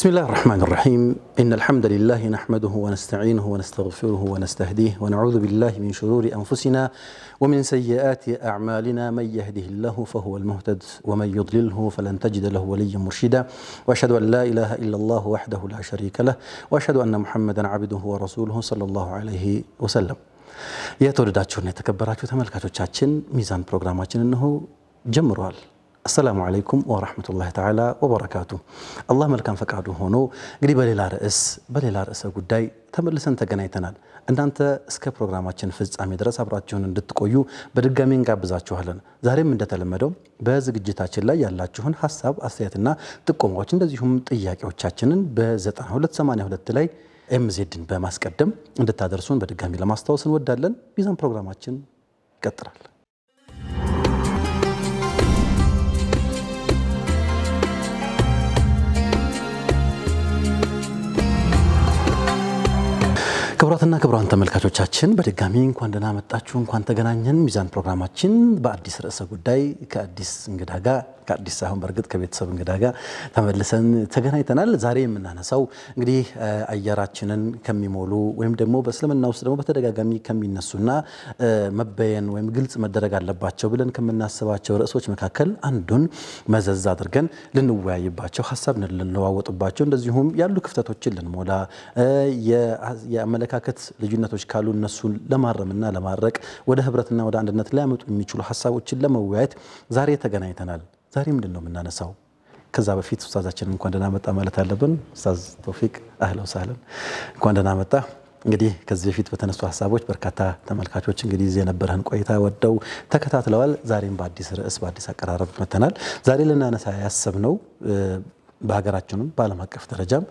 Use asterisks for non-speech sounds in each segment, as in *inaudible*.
بسم الله الرحمن الرحيم إن الحمد لله نحمده ونستعينه ونستغفره ونستهديه ونعوذ بالله من شرور أنفسنا ومن سيئات أعمالنا من يهده الله فهو المهتد ومن يضلله فلن تجد له وليا مرشدا وأشهد أن لا إله إلا الله وحده لا شريك له وأشهد أن محمدا عبده ورسوله صلى الله عليه وسلم የተወደዳችሁና የተከበራችሁ ተመልካቾቻችን ሚዛን ፕሮግራማችን እንሆ جمروال አሰላሙ አለይኩም ወረህመቱላህ ተዓላ ወበረካቱ። አላህ መልካም ፈቃዱ ሆኖ እንግዲህ በሌላ ርዕስ በሌላ ርዕሰ ጉዳይ ተመልሰን ተገናኝተናል። እናንተ እስከ ፕሮግራማችን ፍጻሜ ድረስ አብራችሁን እንድትቆዩ በድጋሚ እንጋብዛችኋለን። ዛሬም እንደተለመደው በዝግጅታችን ላይ ያላችሁን ሀሳብ አስተያየትና ጥቆማዎች እንደዚሁም ጥያቄዎቻችንን በ9282 ላይ ኤምዜድን በማስቀደም እንድታደርሱን በድጋሚ ለማስታወስ እንወዳለን። ሚዛን ፕሮግራማችን ይቀጥላል። ክቡራትና ክቡራን ተመልካቾቻችን በድጋሚ እንኳን ደህና መጣችሁ፣ እንኳን ተገናኘን። ሚዛን ፕሮግራማችን በአዲስ ርዕሰ ጉዳይ ከአዲስ እንግዳ ጋር ከአዲስ ሳይሆን በእርግጥ ከቤተሰብ እንግዳ ጋር ተመልሰን ተገናኝተናል። ዛሬ የምናነሳው እንግዲህ አየራችንን ከሚሞሉ ወይም ደግሞ በእስልምና ውስጥ ደግሞ በተደጋጋሚ ከሚነሱና መበየን ወይም ግልጽ መደረግ አለባቸው ብለን ከምናስባቸው ርዕሶች መካከል አንዱን መዘዝ አድርገን ልንወያይባቸው፣ ሀሳብ ልንለዋወጥባቸው፣ እንደዚሁም ያሉ ክፍተቶችን ልንሞላ የአመለካከት ልዩነቶች ካሉ እነሱን ለማረምና ለማድረቅ ወደ ህብረትና ወደ አንድነት ሊያመጡ የሚችሉ ሀሳቦችን ለመወያየት ዛሬ ተገናኝተናል። ዛሬ ምንድን ነው የምናነሳው? ከዛ በፊት ኡስታዛችን እንኳን ደህና መጣ ማለት አለብን። ኡስታዝ ቶፊቅ አህለ ሳለን እንኳን ደህና መጣ። እንግዲህ ከዚህ በፊት በተነሱ ሀሳቦች በርካታ ተመልካቾች እንግዲህ የነበረህን ቆይታ ወደው ተከታትለዋል። ዛሬም በአዲስ ርዕስ በአዲስ አቀራረብ መተናል። ዛሬ ልናነሳ ያሰብነው በሀገራችንም በዓለም አቀፍ ደረጃም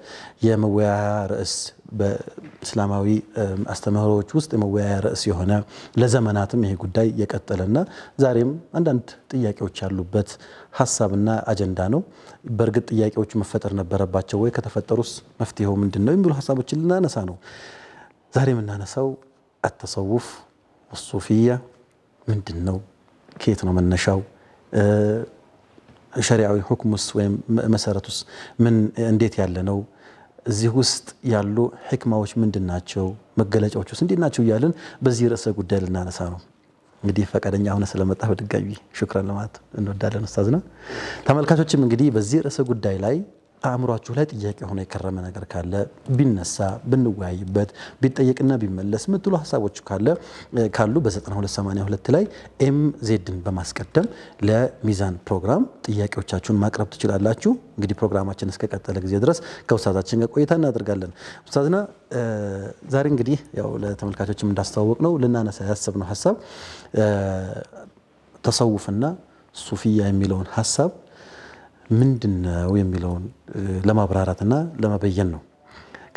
የመወያያ ርዕስ በእስላማዊ አስተምህሮዎች ውስጥ የመወያያ ርዕስ የሆነ ለዘመናትም ይሄ ጉዳይ የቀጠለና ዛሬም አንዳንድ ጥያቄዎች ያሉበት ሀሳብና አጀንዳ ነው። በእርግጥ ጥያቄዎች መፈጠር ነበረባቸው ወይ? ከተፈጠሩስ መፍትሄው ምንድን ነው? የሚሉ ሀሳቦችን ልናነሳ ነው። ዛሬ የምናነሳው አተሰውፍ ሱፊያ ምንድን ነው? ከየት ነው መነሻው? ሸሪዓዊ ሁክሙስ ወይም መሰረቱስ ምን እንዴት ያለ ነው? እዚህ ውስጥ ያሉ ሕክማዎች ምንድን ናቸው? መገለጫዎች ውስጥ እንዴት ናቸው? እያልን በዚህ ርዕሰ ጉዳይ ልናነሳ ነው። እንግዲህ ፈቃደኛ ሆነ ስለመጣ በድጋሚ ሹክረን ለማለት እንወዳለን። ኡስታዝና ተመልካቾችም እንግዲህ በዚህ ርዕሰ ጉዳይ ላይ አእምሯችሁ ላይ ጥያቄ ሆነ የከረመ ነገር ካለ ቢነሳ ብንወያይበት ቢጠየቅና ቢመለስ ምትሉ ሀሳቦች ካለ ካሉ በ9282 ላይ ኤም ዜድን በማስቀደም ለሚዛን ፕሮግራም ጥያቄዎቻችሁን ማቅረብ ትችላላችሁ። እንግዲህ ፕሮግራማችን እስከቀጠለ ጊዜ ድረስ ከውስታዛችን ጋር ቆይታ እናደርጋለን። ውስታዝና ዛሬ እንግዲህ ያው ለተመልካቾችም እንዳስተዋወቅ ነው ልናነሳ ያሰብነው ሀሳብ ተሰውፍና ሱፊያ የሚለውን ሀሳብ ምንድን ነው የሚለውን ለማብራራትና ለመበየን ነው።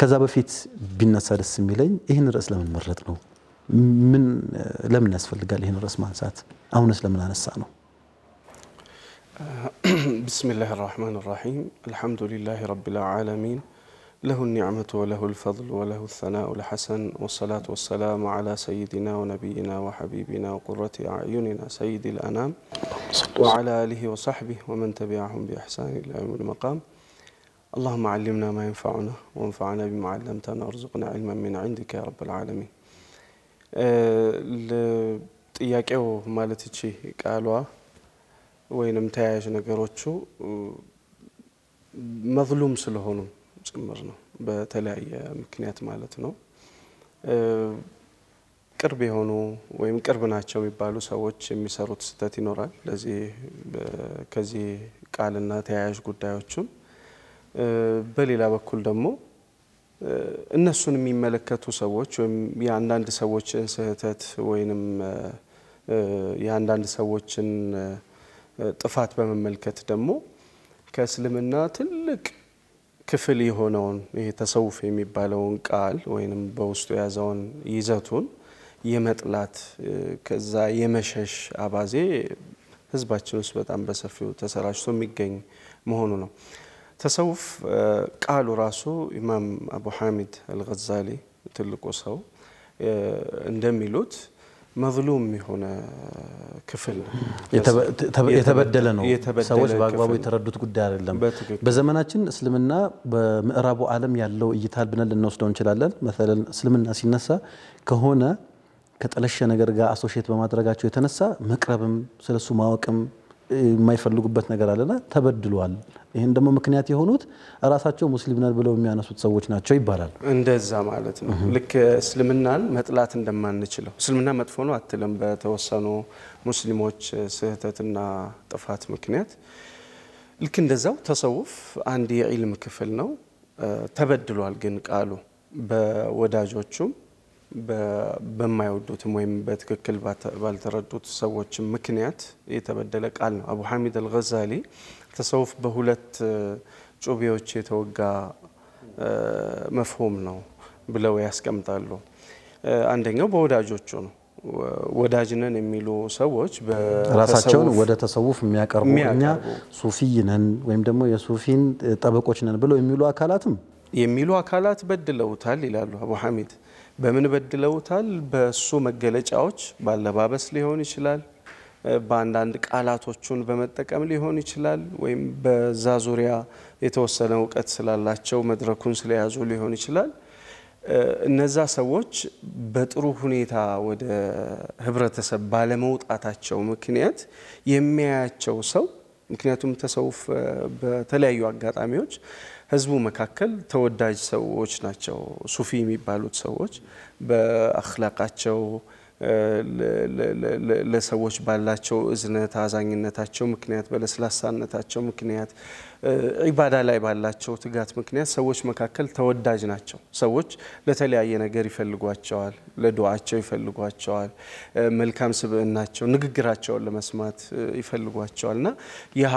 ከዛ በፊት ቢነሳ ደስ የሚለኝ ይህን ርዕስ ለምን መረጥ ነው? ምን ለምን ያስፈልጋል ይህን ርዕስ ማንሳት? አሁንስ ለምን አነሳ ነው? بسم الله الرحمن الرحيم الحمد لله رب العالمين له النعمة وله الفضل وله الثناء الحسن والصلاة والسلام على سيدنا ونبينا وحبيبنا وقرة أعيننا سيد الأنام وعلى آله وصحبه ومن تبعهم بإحسان إلى يوم المقام اللهم علمنا ما ينفعنا وانفعنا بما علمتنا وارزقنا علما من عندك يا رب العالمين ጥያቄው آه، ማለት እቺ ቃሏ ወይንም ተያያዥ ነገሮቹ መዝሉም ስለሆኑ ጭምር ነው። በተለያየ ምክንያት ማለት ነው። ቅርብ የሆኑ ወይም ቅርብ ናቸው የሚባሉ ሰዎች የሚሰሩት ስህተት ይኖራል። ለዚህ ከዚህ ቃልና ተያያዥ ጉዳዮቹን በሌላ በኩል ደግሞ እነሱን የሚመለከቱ ሰዎች ወይም የአንዳንድ ሰዎችን ስህተት ወይንም የአንዳንድ ሰዎችን ጥፋት በመመልከት ደግሞ ከእስልምና ትልቅ ክፍል የሆነውን ይሄ ተሰውፍ የሚባለውን ቃል ወይንም በውስጡ የያዘውን ይዘቱን የመጥላት ከዛ የመሸሽ አባዜ ህዝባችን ውስጥ በጣም በሰፊው ተሰራጭቶ የሚገኝ መሆኑ ነው። ተሰውፍ ቃሉ ራሱ ኢማም አቡ ሐሚድ አልገዛሊ ትልቁ ሰው እንደሚሉት መዝሉም የሆነ ክፍል የተበደለ ነው። ሰዎች በአግባቡ የተረዱት ጉዳይ አይደለም። በዘመናችን እስልምና በምዕራቡ ዓለም ያለው እይታ ብለን ልንወስደው እንችላለን። መሰለን እስልምና ሲነሳ ከሆነ ከጠለሸ ነገር ጋር አሶሼት በማድረጋቸው የተነሳ መቅረብም ስለሱ ማወቅም የማይፈልጉበት ነገር አለና ተበድሏል። ይህን ደግሞ ምክንያት የሆኑት እራሳቸው ሙስሊም ነን ብለው የሚያነሱት ሰዎች ናቸው ይባላል። እንደዛ ማለት ነው። ልክ እስልምናን መጥላት እንደማንችለው እስልምና መጥፎ ነው አትልም። በተወሰኑ ሙስሊሞች ስህተትና ጥፋት ምክንያት ልክ እንደዛው ተሰውፍ አንድ የዒልም ክፍል ነው። ተበድሏል ግን ቃሉ በወዳጆቹም በማይወዱትም ወይም በትክክል ባልተረዱት ሰዎች ምክንያት የተበደለ ቃል ነው። አቡ ሐሚድ አልገዛሊ ተሰውፍ በሁለት ጩቤዎች የተወጋ መፍሁም ነው ብለው ያስቀምጣሉ። አንደኛው በወዳጆቹ ነው። ወዳጅነን የሚሉ ሰዎች ራሳቸውን ወደ ተሰውፍ የሚያቀርቡ እኛ ሱፊ ነን ወይም ደግሞ የሱፊን ጠበቆች ነን ብለው የሚሉ አካላትም የሚሉ አካላት በድለውታል ይላሉ አቡ ሐሚድ በምን በድለውታል? በእሱ መገለጫዎች ባለባበስ ሊሆን ይችላል፣ በአንዳንድ ቃላቶቹን በመጠቀም ሊሆን ይችላል፣ ወይም በዛ ዙሪያ የተወሰነ እውቀት ስላላቸው መድረኩን ስለያዙ ሊሆን ይችላል። እነዛ ሰዎች በጥሩ ሁኔታ ወደ ህብረተሰብ ባለመውጣታቸው ምክንያት የሚያያቸው ሰው ምክንያቱም ተሰውፍ በተለያዩ አጋጣሚዎች ህዝቡ መካከል ተወዳጅ ሰዎች ናቸው። ሱፊ የሚባሉት ሰዎች በአክላቃቸው ለሰዎች ባላቸው እዝነት፣ አዛኝነታቸው ምክንያት፣ በለስላሳነታቸው ምክንያት፣ ዒባዳ ላይ ባላቸው ትጋት ምክንያት ሰዎች መካከል ተወዳጅ ናቸው። ሰዎች ለተለያየ ነገር ይፈልጓቸዋል፣ ለዱዓቸው ይፈልጓቸዋል፣ መልካም ስብዕናቸው፣ ንግግራቸውን ለመስማት ይፈልጓቸዋል እና ይሃ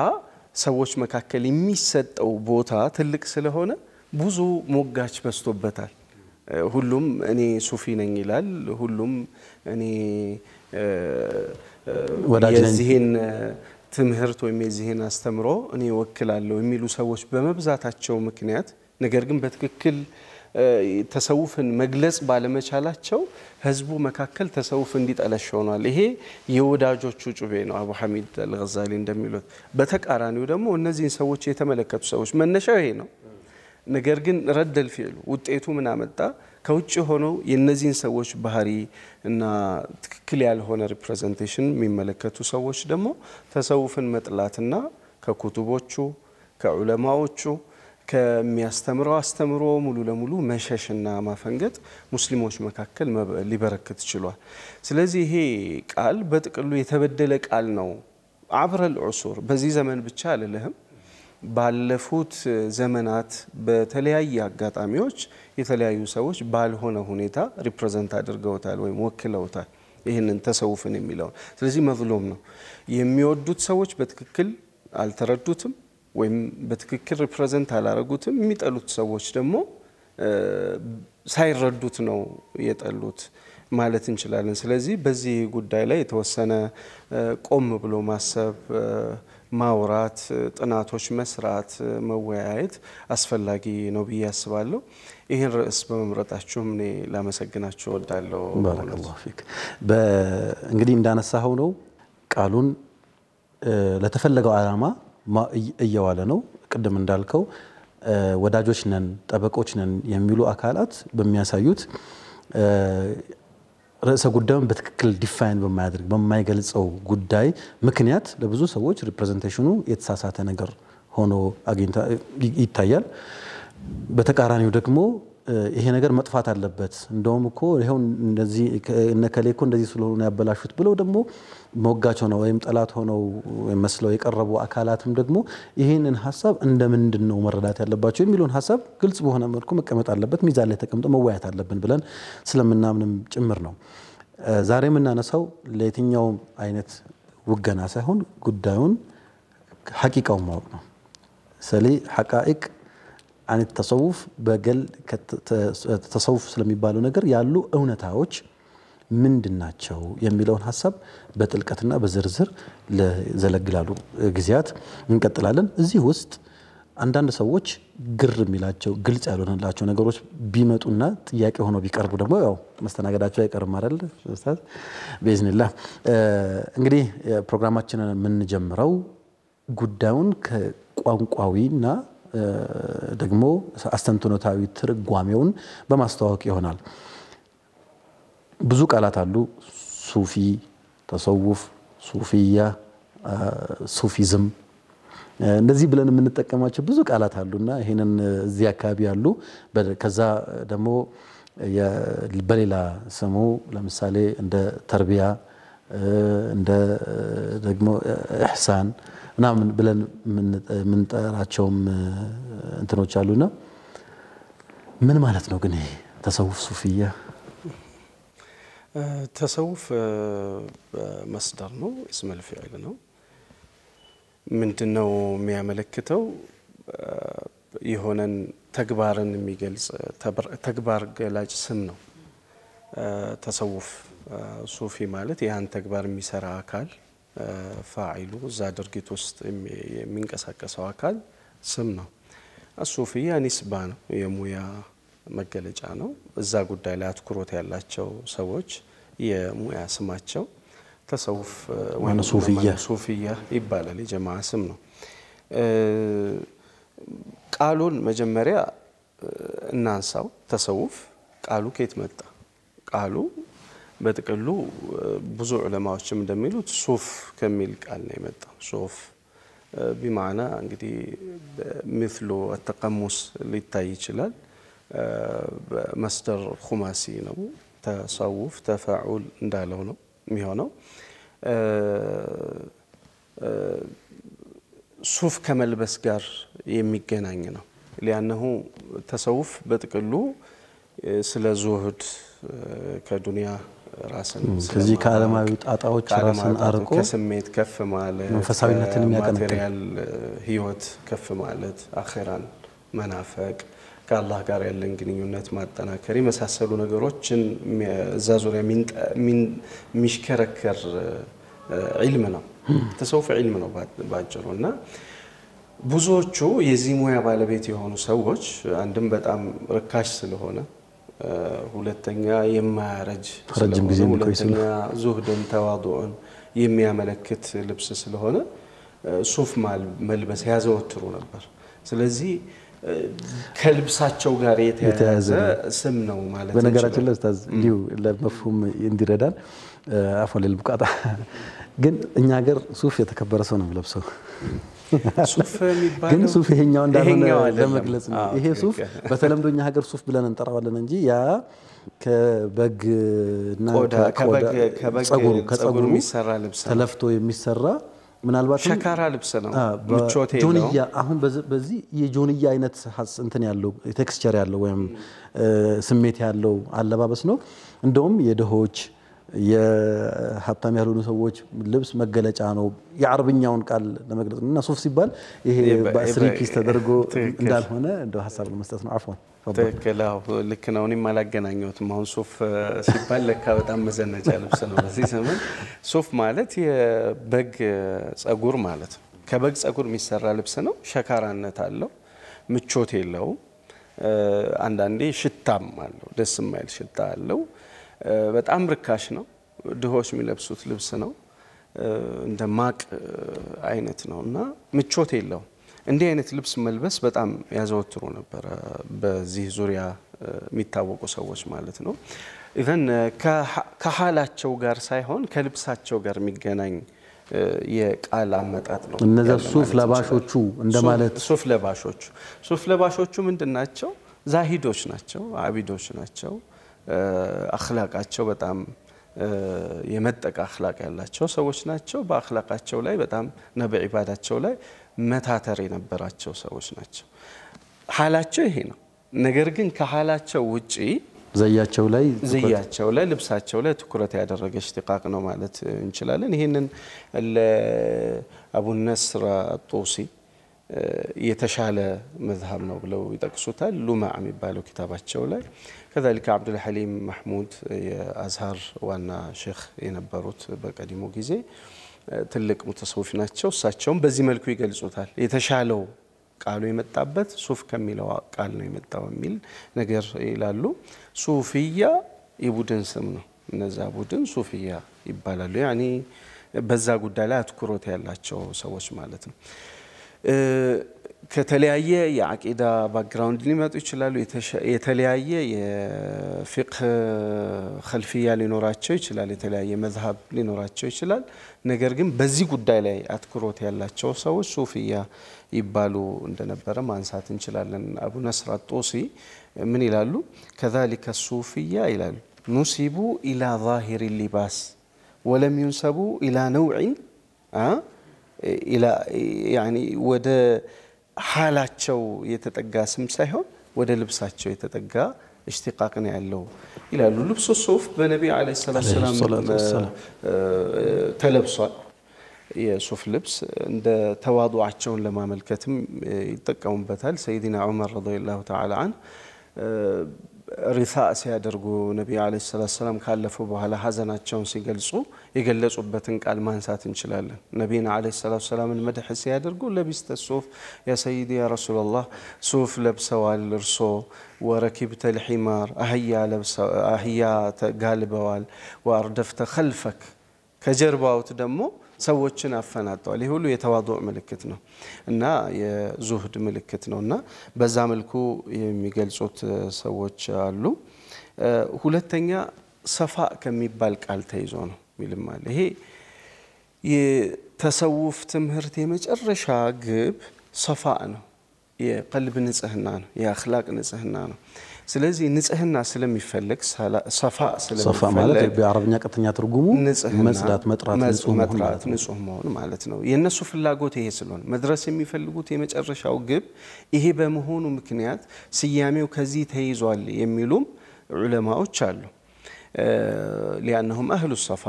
ሰዎች መካከል የሚሰጠው ቦታ ትልቅ ስለሆነ ብዙ ሞጋች በዝቶበታል። ሁሉም እኔ ሱፊ ነኝ ይላል። ሁሉም እኔ የዚህን ትምህርት ወይም የዚህን አስተምሮ እኔ ወክላለሁ የሚሉ ሰዎች በመብዛታቸው ምክንያት ነገር ግን በትክክል ተሰውፍን መግለጽ ባለመቻላቸው ህዝቡ መካከል ተሰውፍ እንዲጠለሽ ሆኗል። ይሄ የወዳጆቹ ጩቤ ነው አቡ ሐሚድ አልገዛሊ እንደሚሉት። በተቃራኒው ደግሞ እነዚህን ሰዎች የተመለከቱ ሰዎች መነሻው ይሄ ነው። ነገር ግን ረደል ፊዕሉ ውጤቱ ምን አመጣ? ከውጭ ሆነው የእነዚህን ሰዎች ባህሪ እና ትክክል ያልሆነ ሪፕሬዘንቴሽን የሚመለከቱ ሰዎች ደግሞ ተሰውፍን መጥላትና ከኩቱቦቹ ከዑለማዎቹ ከሚያስተምረው አስተምሮ ሙሉ ለሙሉ መሸሽና ማፈንገጥ ሙስሊሞች መካከል ሊበረክት ችሏል። ስለዚህ ይሄ ቃል በጥቅሉ የተበደለ ቃል ነው። አብረል ዑሱር በዚህ ዘመን ብቻ አልልህም። ባለፉት ዘመናት በተለያየ አጋጣሚዎች የተለያዩ ሰዎች ባልሆነ ሁኔታ ሪፕሬዘንት አድርገውታል ወይም ወክለውታል ይህንን ተሰውፍን የሚለውን። ስለዚህ መዝሎም ነው። የሚወዱት ሰዎች በትክክል አልተረዱትም። ወይም በትክክል ሪፕሬዘንት አላረጉትም። የሚጠሉት ሰዎች ደግሞ ሳይረዱት ነው የጠሉት ማለት እንችላለን። ስለዚህ በዚህ ጉዳይ ላይ የተወሰነ ቆም ብሎ ማሰብ፣ ማውራት፣ ጥናቶች መስራት፣ መወያየት አስፈላጊ ነው ብዬ አስባለሁ። ይህን ርዕስ በመምረጣችሁም እኔ ላመሰግናችሁ እወዳለሁ። ባረከላሁ ፊክ። እንግዲህ እንዳነሳኸው ነው ቃሉን ለተፈለገው ዓላማ እየዋለ ነው። ቅድም እንዳልከው ወዳጆች ነን፣ ጠበቆች ነን የሚሉ አካላት በሚያሳዩት ርዕሰ ጉዳዩን በትክክል ዲፋይን በማያደርግ በማይገልጸው ጉዳይ ምክንያት ለብዙ ሰዎች ሪፕሬዘንቴሽኑ የተሳሳተ ነገር ሆኖ ይታያል። በተቃራኒው ደግሞ ይሄ ነገር መጥፋት አለበት። እንደውም እኮ ይኸው እንደዚህ እነከሌ እኮ እንደዚህ ስለሆኑ ያበላሹት ብለው ደግሞ መወጋች ሆነው ወይም ጠላት ሆነው መስለው የቀረቡ አካላትም ደግሞ ይህንን ሀሳብ እንደ ምንድን ነው መረዳት ያለባቸው የሚለውን ሀሳብ ግልጽ በሆነ መልኩ መቀመጥ አለበት፣ ሚዛን ላይ ተቀምጦ መወያየት አለብን ብለን ስለምናምንም ጭምር ነው። ዛሬ የምናነሳው ለየትኛውም አይነት ውገና ሳይሆን ጉዳዩን ሀቂቃውን ማወቅ ነው። ሰሊ ሐቃኢቅ አን ተሰውፍ በገል ተሰውፍ ስለሚባለው ነገር ያሉ እውነታዎች ምንድን ናቸው የሚለውን ሀሳብ በጥልቀትና በዝርዝር ለዘለግላሉ ጊዜያት እንቀጥላለን። እዚህ ውስጥ አንዳንድ ሰዎች ግር የሚላቸው ግልጽ ያልሆነላቸው ነገሮች ቢመጡና ጥያቄ ሆነው ቢቀርቡ ደግሞ ያው መስተናገዳቸው አይቀርም አይደል? ስታት ቤዝኒላ እንግዲህ ፕሮግራማችንን የምንጀምረው ጉዳዩን ከቋንቋዊና ደግሞ አስተንትኖታዊ ትርጓሜውን በማስተዋወቅ ይሆናል። ብዙ ቃላት አሉ። ሱፊ፣ ተሰውፍ፣ ሱፊያ፣ ሱፊዝም እንደዚህ ብለን የምንጠቀማቸው ብዙ ቃላት አሉና ይህንን እዚህ አካባቢ ያሉ ከዛ ደግሞ በሌላ ስሙ ለምሳሌ እንደ ተርቢያ እንደ ደግሞ እሕሳን ምናምን ብለን የምንጠራቸውም እንትኖች አሉና ምን ማለት ነው ግን ይሄ ተሰውፍ ሱፍያ? ተሰውፍ መስደር ነው፣ እስመል ፊዕል ነው። ምንድን ነው የሚያመለክተው? የሆነን ተግባርን የሚገልጽ ተግባር ገላጭ ስም ነው። ተሰውፍ ሱፊ ማለት ያን ተግባር የሚሰራ አካል ፋዒሉ እዛ ድርጊት ውስጥ የሚንቀሳቀሰው አካል ስም ነው። አሱፍያ ኒስባ ነው፣ የሙያ መገለጫ ነው። እዛ ጉዳይ ላይ አትኩሮት ያላቸው ሰዎች የሙያ ስማቸው ተሰውፍ ወይም ሱፍያ ይባላል። የጀማ ስም ነው። ቃሉን መጀመሪያ እናንሳው። ተሰውፍ ቃሉ ከየት መጣ? ቃሉ በጥቅሉ ብዙ ዑለማዎችም እንደሚሉት ሱፍ ከሚል ቃል ነው የመጣው። ሱፍ ቢማዕና እንግዲህ ምስሉ ተቀሙስ ሊታይ ይችላል። መስደር ኩማሲ ነው። ተሰውፍ ተፋዑል እንዳለው ነው የሚሆነው። ሱፍ ከመልበስ ጋር የሚገናኝ ነው። ሊያነሁ ተሰውፍ በጥቅሉ ስለ ዙህድ ከዱንያ ራስን ከዚህ ከዓለማዊ ጣጣዎች ራስን አርቆ ከስሜት ከፍ ማለት መንፈሳዊነትን ማቴሪያል ህይወት ከፍ ማለት አኼራን መናፈቅ ከአላህ ጋር ያለን ግንኙነት ማጠናከር የመሳሰሉ ነገሮችን እዛ ዙሪያ የሚሽከረከር ዒልም ነው። ተሰውፍ ዒልም ነው ባጭሩ እና ብዙዎቹ የዚህ ሙያ ባለቤት የሆኑ ሰዎች አንድም በጣም ርካሽ ስለሆነ ሁለተኛ የማያረጅ ረጅም ጊዜ ሁለተኛ ዙህድን ተዋድኦን የሚያመለክት ልብስ ስለሆነ ሱፍ መልበስ ያዘወትሩ ነበር። ስለዚህ ከልብሳቸው ጋር የተያያዘ ስም ነው ማለት በነገራችን ላይ ኡስታዝ እንዲሁ ለመፍሁም እንዲረዳን አፎ ልልብቃጣ ግን እኛ ሀገር ሱፍ የተከበረ ሰው ነው ለብሰው ሱፍ ግን ሱፍ ይሄኛው እንዳልሆነ ለመግለጽ ነው። ይሄ ሱፍ በተለምዶ እኛ ሀገር ሱፍ ብለን እንጠራዋለን እንጂ ያ ከበግ የሚሰራ ልብስ ተለፍቶ የሚሰራ ምናልባት ሸካራ ልብስ ነው። ጆንያ አሁን በዚህ የጆንያ አይነት እንትን ያለው ያለው ወይም ስሜት ያለው አለባበስ ነው። እንደውም የድሆች የሀብታም ያልሆኑ ሰዎች ልብስ መገለጫ ነው። የአረብኛውን ቃል ለመግለጽ እና ሱፍ ሲባል ይሄ በአስሪ ፒስ ተደርጎ እንዳልሆነ እንደ ሀሳብ ለመስጠት ነው። አፎን ትክክል። ልክ ነው። እኔም አላገናኘሁትም። አሁን ሱፍ ሲባል ለካ በጣም መዘነጫ ልብስ ነው። በዚህ ዘመን ሱፍ ማለት የበግ ጸጉር ማለት ነው። ከበግ ጸጉር የሚሰራ ልብስ ነው። ሸካራነት አለው፣ ምቾት የለውም። አንዳንዴ ሽታም አለው፣ ደስ የማይል ሽታ አለው። በጣም ርካሽ ነው። ድሆች የሚለብሱት ልብስ ነው። እንደ ማቅ አይነት ነው እና ምቾት የለውም። እንዲህ አይነት ልብስ መልበስ በጣም ያዘወትሩ ነበረ፣ በዚህ ዙሪያ የሚታወቁ ሰዎች ማለት ነው። ኢቨን ከሀላቸው ጋር ሳይሆን ከልብሳቸው ጋር የሚገናኝ የቃል አመጣጥ ነው። እነዚ ሱፍ ለባሾቹ እንደማለት ሱፍ ለባሾቹ ሱፍ ለባሾቹ ምንድን ናቸው? ዛሂዶች ናቸው፣ አቢዶች ናቸው። አክላቃቸው በጣም የመጠቅ አክላቅ ያላቸው ሰዎች ናቸው። በአክላቃቸው ላይ በጣም እና ላይ መታተር የነበራቸው ሰዎች ናቸው። ሀላቸው ይሄ ነው። ነገር ግን ከሀላቸው ውጪ ዘያቸው ላይ ዘያቸው ላይ ልብሳቸው ላይ ትኩረት ያደረገ እሽትቃቅ ነው ማለት እንችላለን። ይህንን ለአቡነስራ ነስር ጦሲ የተሻለ መዝሀብ ነው ብለው ይጠቅሱታል። ሉማ የሚባለው ኪታባቸው ላይ ከዛሊከ አብዱል ማህሙድ የአዝሃር ዋና ሼክ የነበሩት በቀድሞ ጊዜ ትልቅ ሙተሰውፊ ናቸው። እሳቸውም በዚህ መልኩ ይገልጹታል። የተሻለው ቃሉ የመጣበት ሱፍ ከሚለው ቃል ነው የመጣው የሚል ነገር ይላሉ። ሱፍያ የቡድን ስም ነው። እነዛ ቡድን ሱፍያ ይባላሉ። ያኔ በዛ ጉዳይ ላይ አትኩሮት ያላቸው ሰዎች ማለት ነው። ከተለያየ የአቂዳ ባክግራውንድ ሊመጡ ይችላሉ። የተለያየ የፊቅህ ከልፍያ ሊኖራቸው ይችላል። የተለያየ መዝሀብ ሊኖራቸው ይችላል። ነገር ግን በዚህ ጉዳይ ላይ አትኩሮት ያላቸው ሰዎች ሱፊያ ይባሉ እንደነበረ ማንሳት እንችላለን። አቡ ነስር አጦሲ ምን ይላሉ? ከዛሊከ ሱፊያ ይላሉ ኑሲቡ ኢላ ዛሂሪ ሊባስ ወለም ዩንሰቡ ኢላ ነውዒን ኢላ ወደ حالاتشو يتتقى سمسايهم ወደ ልብሳቸው የተጠጋ እሽቲቃቅ ነው ያለው ይላሉ። ልብሱ ሱፍ በነቢዩ ዓለይሂ ሰላቱ ወሰላም ተለብሷል። የሱፍ ልብስ እንደ ተዋዱዓቸውን ለማመልከትም ይጠቀሙበታል። ሰይድና ዑመር ረዲየላሁ ተዓላ አን ሪፋእ ሲያደርጉ ነቢዩ ዓለይሂ ሰላቱ ሰላም ካለፉ በኋላ ሀዘናቸውን ሲገልጹ የገለጹበትን ቃል ማንሳት እንችላለን። ነቢይን ዓለይሂ ሰላቱ ሰላምን መድሕ ሲያደርጉ ለቢስተ ሱፍ ያ ሰይዲ ያ ረሱላላህ ሱፍ ለብሰዋል እርሶ ወረኪብተ ልሒማር አህያ ጋልበዋል ወአርደፍተ ኸልፈክ ከጀርባውት ደግሞ ሰዎችን አፈናጠዋል። ይህ ሁሉ የተዋضع ምልክት ነው እና የዙህድ ምልክት ነው እና በዛ መልኩ የሚገልጹት ሰዎች አሉ። ሁለተኛ ሰፋ ከሚባል ቃል ተይዞ ነው ሚልም አለ። ይሄ የተሰውፍ ትምህርት የመጨረሻ ግብ ሰፋ ነው፣ የቀልብ ንጽህና ነው፣ የአክላቅ ንጽህና ነው። ስለዚህ ንጽህና ስለሚፈልግ ሰፋ ስለሚፈልግ ማለት በአረብኛ ቀጥተኛ ትርጉሙ መጽዳት፣ መጥራት፣ ንጹህ መሆን ማለት ነው። የእነሱ ፍላጎት ይሄ ስለሆነ መድረስ የሚፈልጉት የመጨረሻው ግብ ይሄ በመሆኑ ምክንያት ስያሜው ከዚህ ተይዟል የሚሉም ዑለማዎች አሉ። ሊያነሁም አህሉ ሰፋ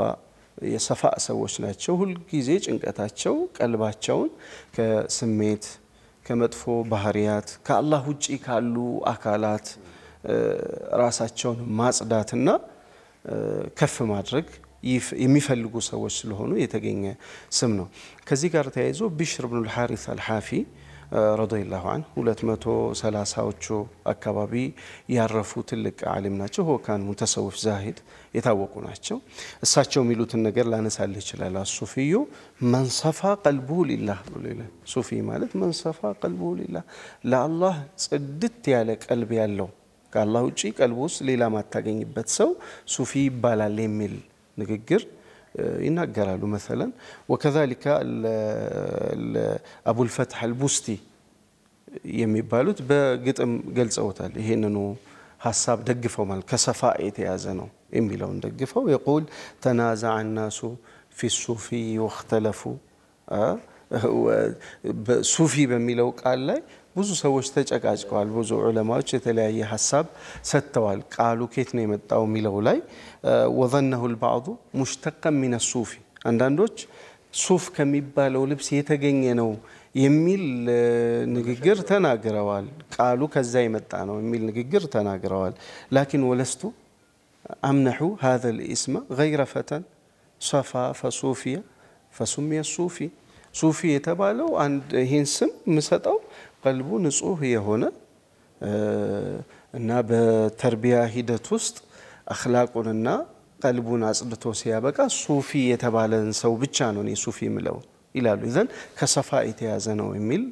የሰፋ ሰዎች ናቸው። ሁልጊዜ ጭንቀታቸው ቀልባቸውን ከስሜት ከመጥፎ ባህሪያት ከአላህ ውጪ ካሉ አካላት ራሳቸውን ማጽዳትና ከፍ ማድረግ የሚፈልጉ ሰዎች ስለሆኑ የተገኘ ስም ነው። ከዚህ ጋር ተያይዞ ቢሽር ብኑ ልሓሪስ አልሓፊ ረዲየላሁ አንሁ ሁለት መቶ ሰላሳዎቹ አካባቢ ያረፉ ትልቅ አሊም ናቸው። ሆካን ሙተሰውፍ ዛሂድ የታወቁ ናቸው። እሳቸው የሚሉትን ነገር ላነሳልህ ይችላል። ሱፊዩ መንሰፋ ቀልቡ ሊላህ ብሎ ይላል። ሱፊ ማለት መንሰፋ ቀልቡ ሊላህ፣ ለአላህ ጽድት ያለ ቀልብ ያለው كالله وجي كالبوس ليلى ما تاجين بتسو سوفي بالا ليميل نجيجر ينجر له مثلا وكذلك الـ الـ ابو الفتح البوستي يمي بالوت بجت ام جلس اللي هي انه حساب دقفه مال كسفاء يتيازنوا امي لو ندقفه ويقول تنازع الناس في الصوفي واختلفوا أه؟ صوفي بميلوك قال لي بزو سوش تج أجاج قال بزو علماء جتلا هي حساب ست وال قالوا كيت نيمت أو ميلا ولاي وظنه البعض مشتقا من الصوفي عندنا دوج صوف كم يبال أو لبس يتجني أنه يميل نجيجر تناجر وال قالوا كزاي مت أنا يميل نجيجر تناجر وال لكن ولستو أمنحوا هذا الاسم غير فتى صفا فصوفيا فسمي الصوفي صوفي يتبالو عند هنسم مسطو ቀልቡ ንጹህ የሆነ እና በተርቢያ ሂደት ውስጥ አኽላቁንና ቀልቡን አጽድቶ ሲያበቃ ሱፊ የተባለን ሰው ብቻ ነው እኔ ሱፊ ምለው ይላሉ። ይዘን ከሰፋ የተያዘ ነው የሚል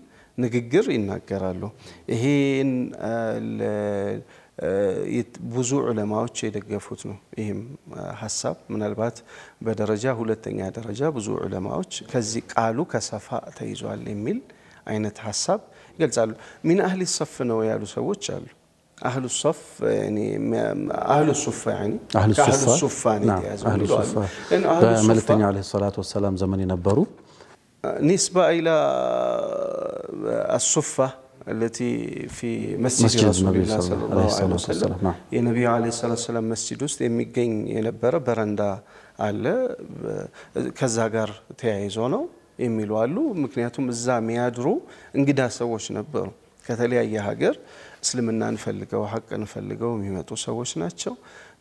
ንግግር ይናገራሉ። ይሄን ብዙ ዑለማዎች የደገፉት ነው። ይህም ሀሳብ ምናልባት በደረጃ ሁለተኛ ደረጃ ብዙ ዑለማዎች ከዚህ ቃሉ ከሰፋ ተይዟል የሚል أين حساب قال زالوا من أهل الصف نويا له سووا أهل الصف يعني أهل الصفة يعني أهل الصفة أهل الصفة يعني أهل الصفة ده ملتني عليه الصلاة والسلام زمن ينبروا نسبة إلى الصفة التي في مسجد, مسجد رسول النبي الله صلى الله عليه وسلم يا نبي عليه الصلاة والسلام مسجد وسط يمكن ينبر برندا على كذا تعيزونه የሚሉ አሉ። ምክንያቱም እዛ የሚያድሩ እንግዳ ሰዎች ነበሩ። ከተለያየ ሀገር እስልምናን ፈልገው ሀቅን ፈልገው የሚመጡ ሰዎች ናቸው።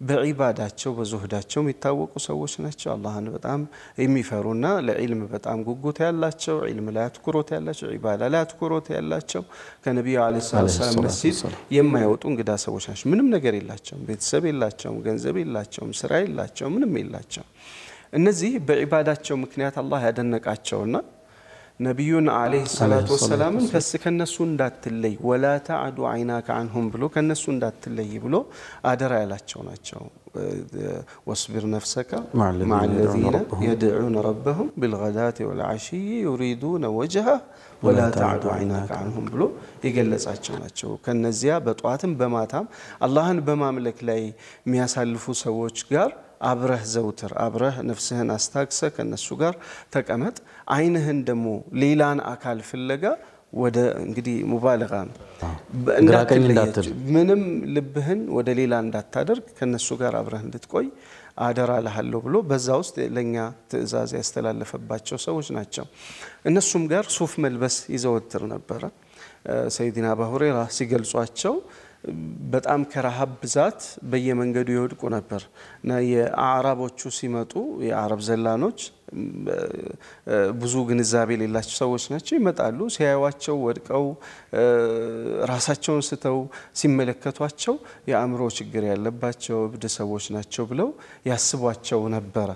በዒባዳቸው በዙህዳቸው የሚታወቁ ሰዎች ናቸው። አላህን በጣም የሚፈሩና ለዒልም በጣም ጉጉት ያላቸው፣ ዒልም ላይ አትኩሮት ያላቸው፣ ዒባዳ ላይ አትኩሮት ያላቸው ከነቢዩ ዓለይሂ ሰላም መስጂድ የማይወጡ እንግዳ ሰዎች ናቸው። ምንም ነገር የላቸውም። ቤተሰብ የላቸውም፣ ገንዘብ የላቸውም፣ ስራ የላቸው ምንም የላቸውም። እነዚህ በዒባዳቸው ምክንያት አላህ ያደነቃቸውና ነቢዩን ዓለይሂ ሰላቱ ወሰላምን ከስ ከነሱ እንዳትለይ ወላ ተዕዱ ዓይናከ አንሁም ብሎ ከነሱ እንዳትለይ ብሎ አደራ ያላቸው ናቸው። واصبر نفسك مع الذين يدعون ربهم بالغداة والعشي يريدون وجهه ولا تعد عيناك عنهم ብሎ የገለጻቸው ናቸው። ከነዚያ በጠዋትም በማታም አላህን በማምለክ ላይ የሚያሳልፉ ሰዎች ጋር አብረህ ዘውትር፣ አብረህ ነፍስህን አስታግሰ ከነሱ ጋር ተቀመጥ። አይንህን ደግሞ ሌላን አካል ፍለጋ ወደ እንግዲህ ሙባለጋ ነው ምንም ልብህን ወደ ሌላ እንዳታደርግ ከነሱ ጋር አብረህ እንድትቆይ አደራ ልሃለሁ ብሎ በዛ ውስጥ ለእኛ ትዕዛዝ ያስተላለፈባቸው ሰዎች ናቸው። እነሱም ጋር ሱፍ መልበስ ይዘወትር ነበረ። ሰይዲና አባ ሁሬራ ሲገልጿቸው በጣም ከረሃብ ብዛት በየመንገዱ ይወድቁ ነበር እና የአዕራቦቹ ሲመጡ የአረብ ዘላኖች ብዙ ግንዛቤ የሌላቸው ሰዎች ናቸው። ይመጣሉ። ሲያዩዋቸው ወድቀው ራሳቸውን ስተው ሲመለከቷቸው የአእምሮ ችግር ያለባቸው እብድ ሰዎች ናቸው ብለው ያስቧቸው ነበረ።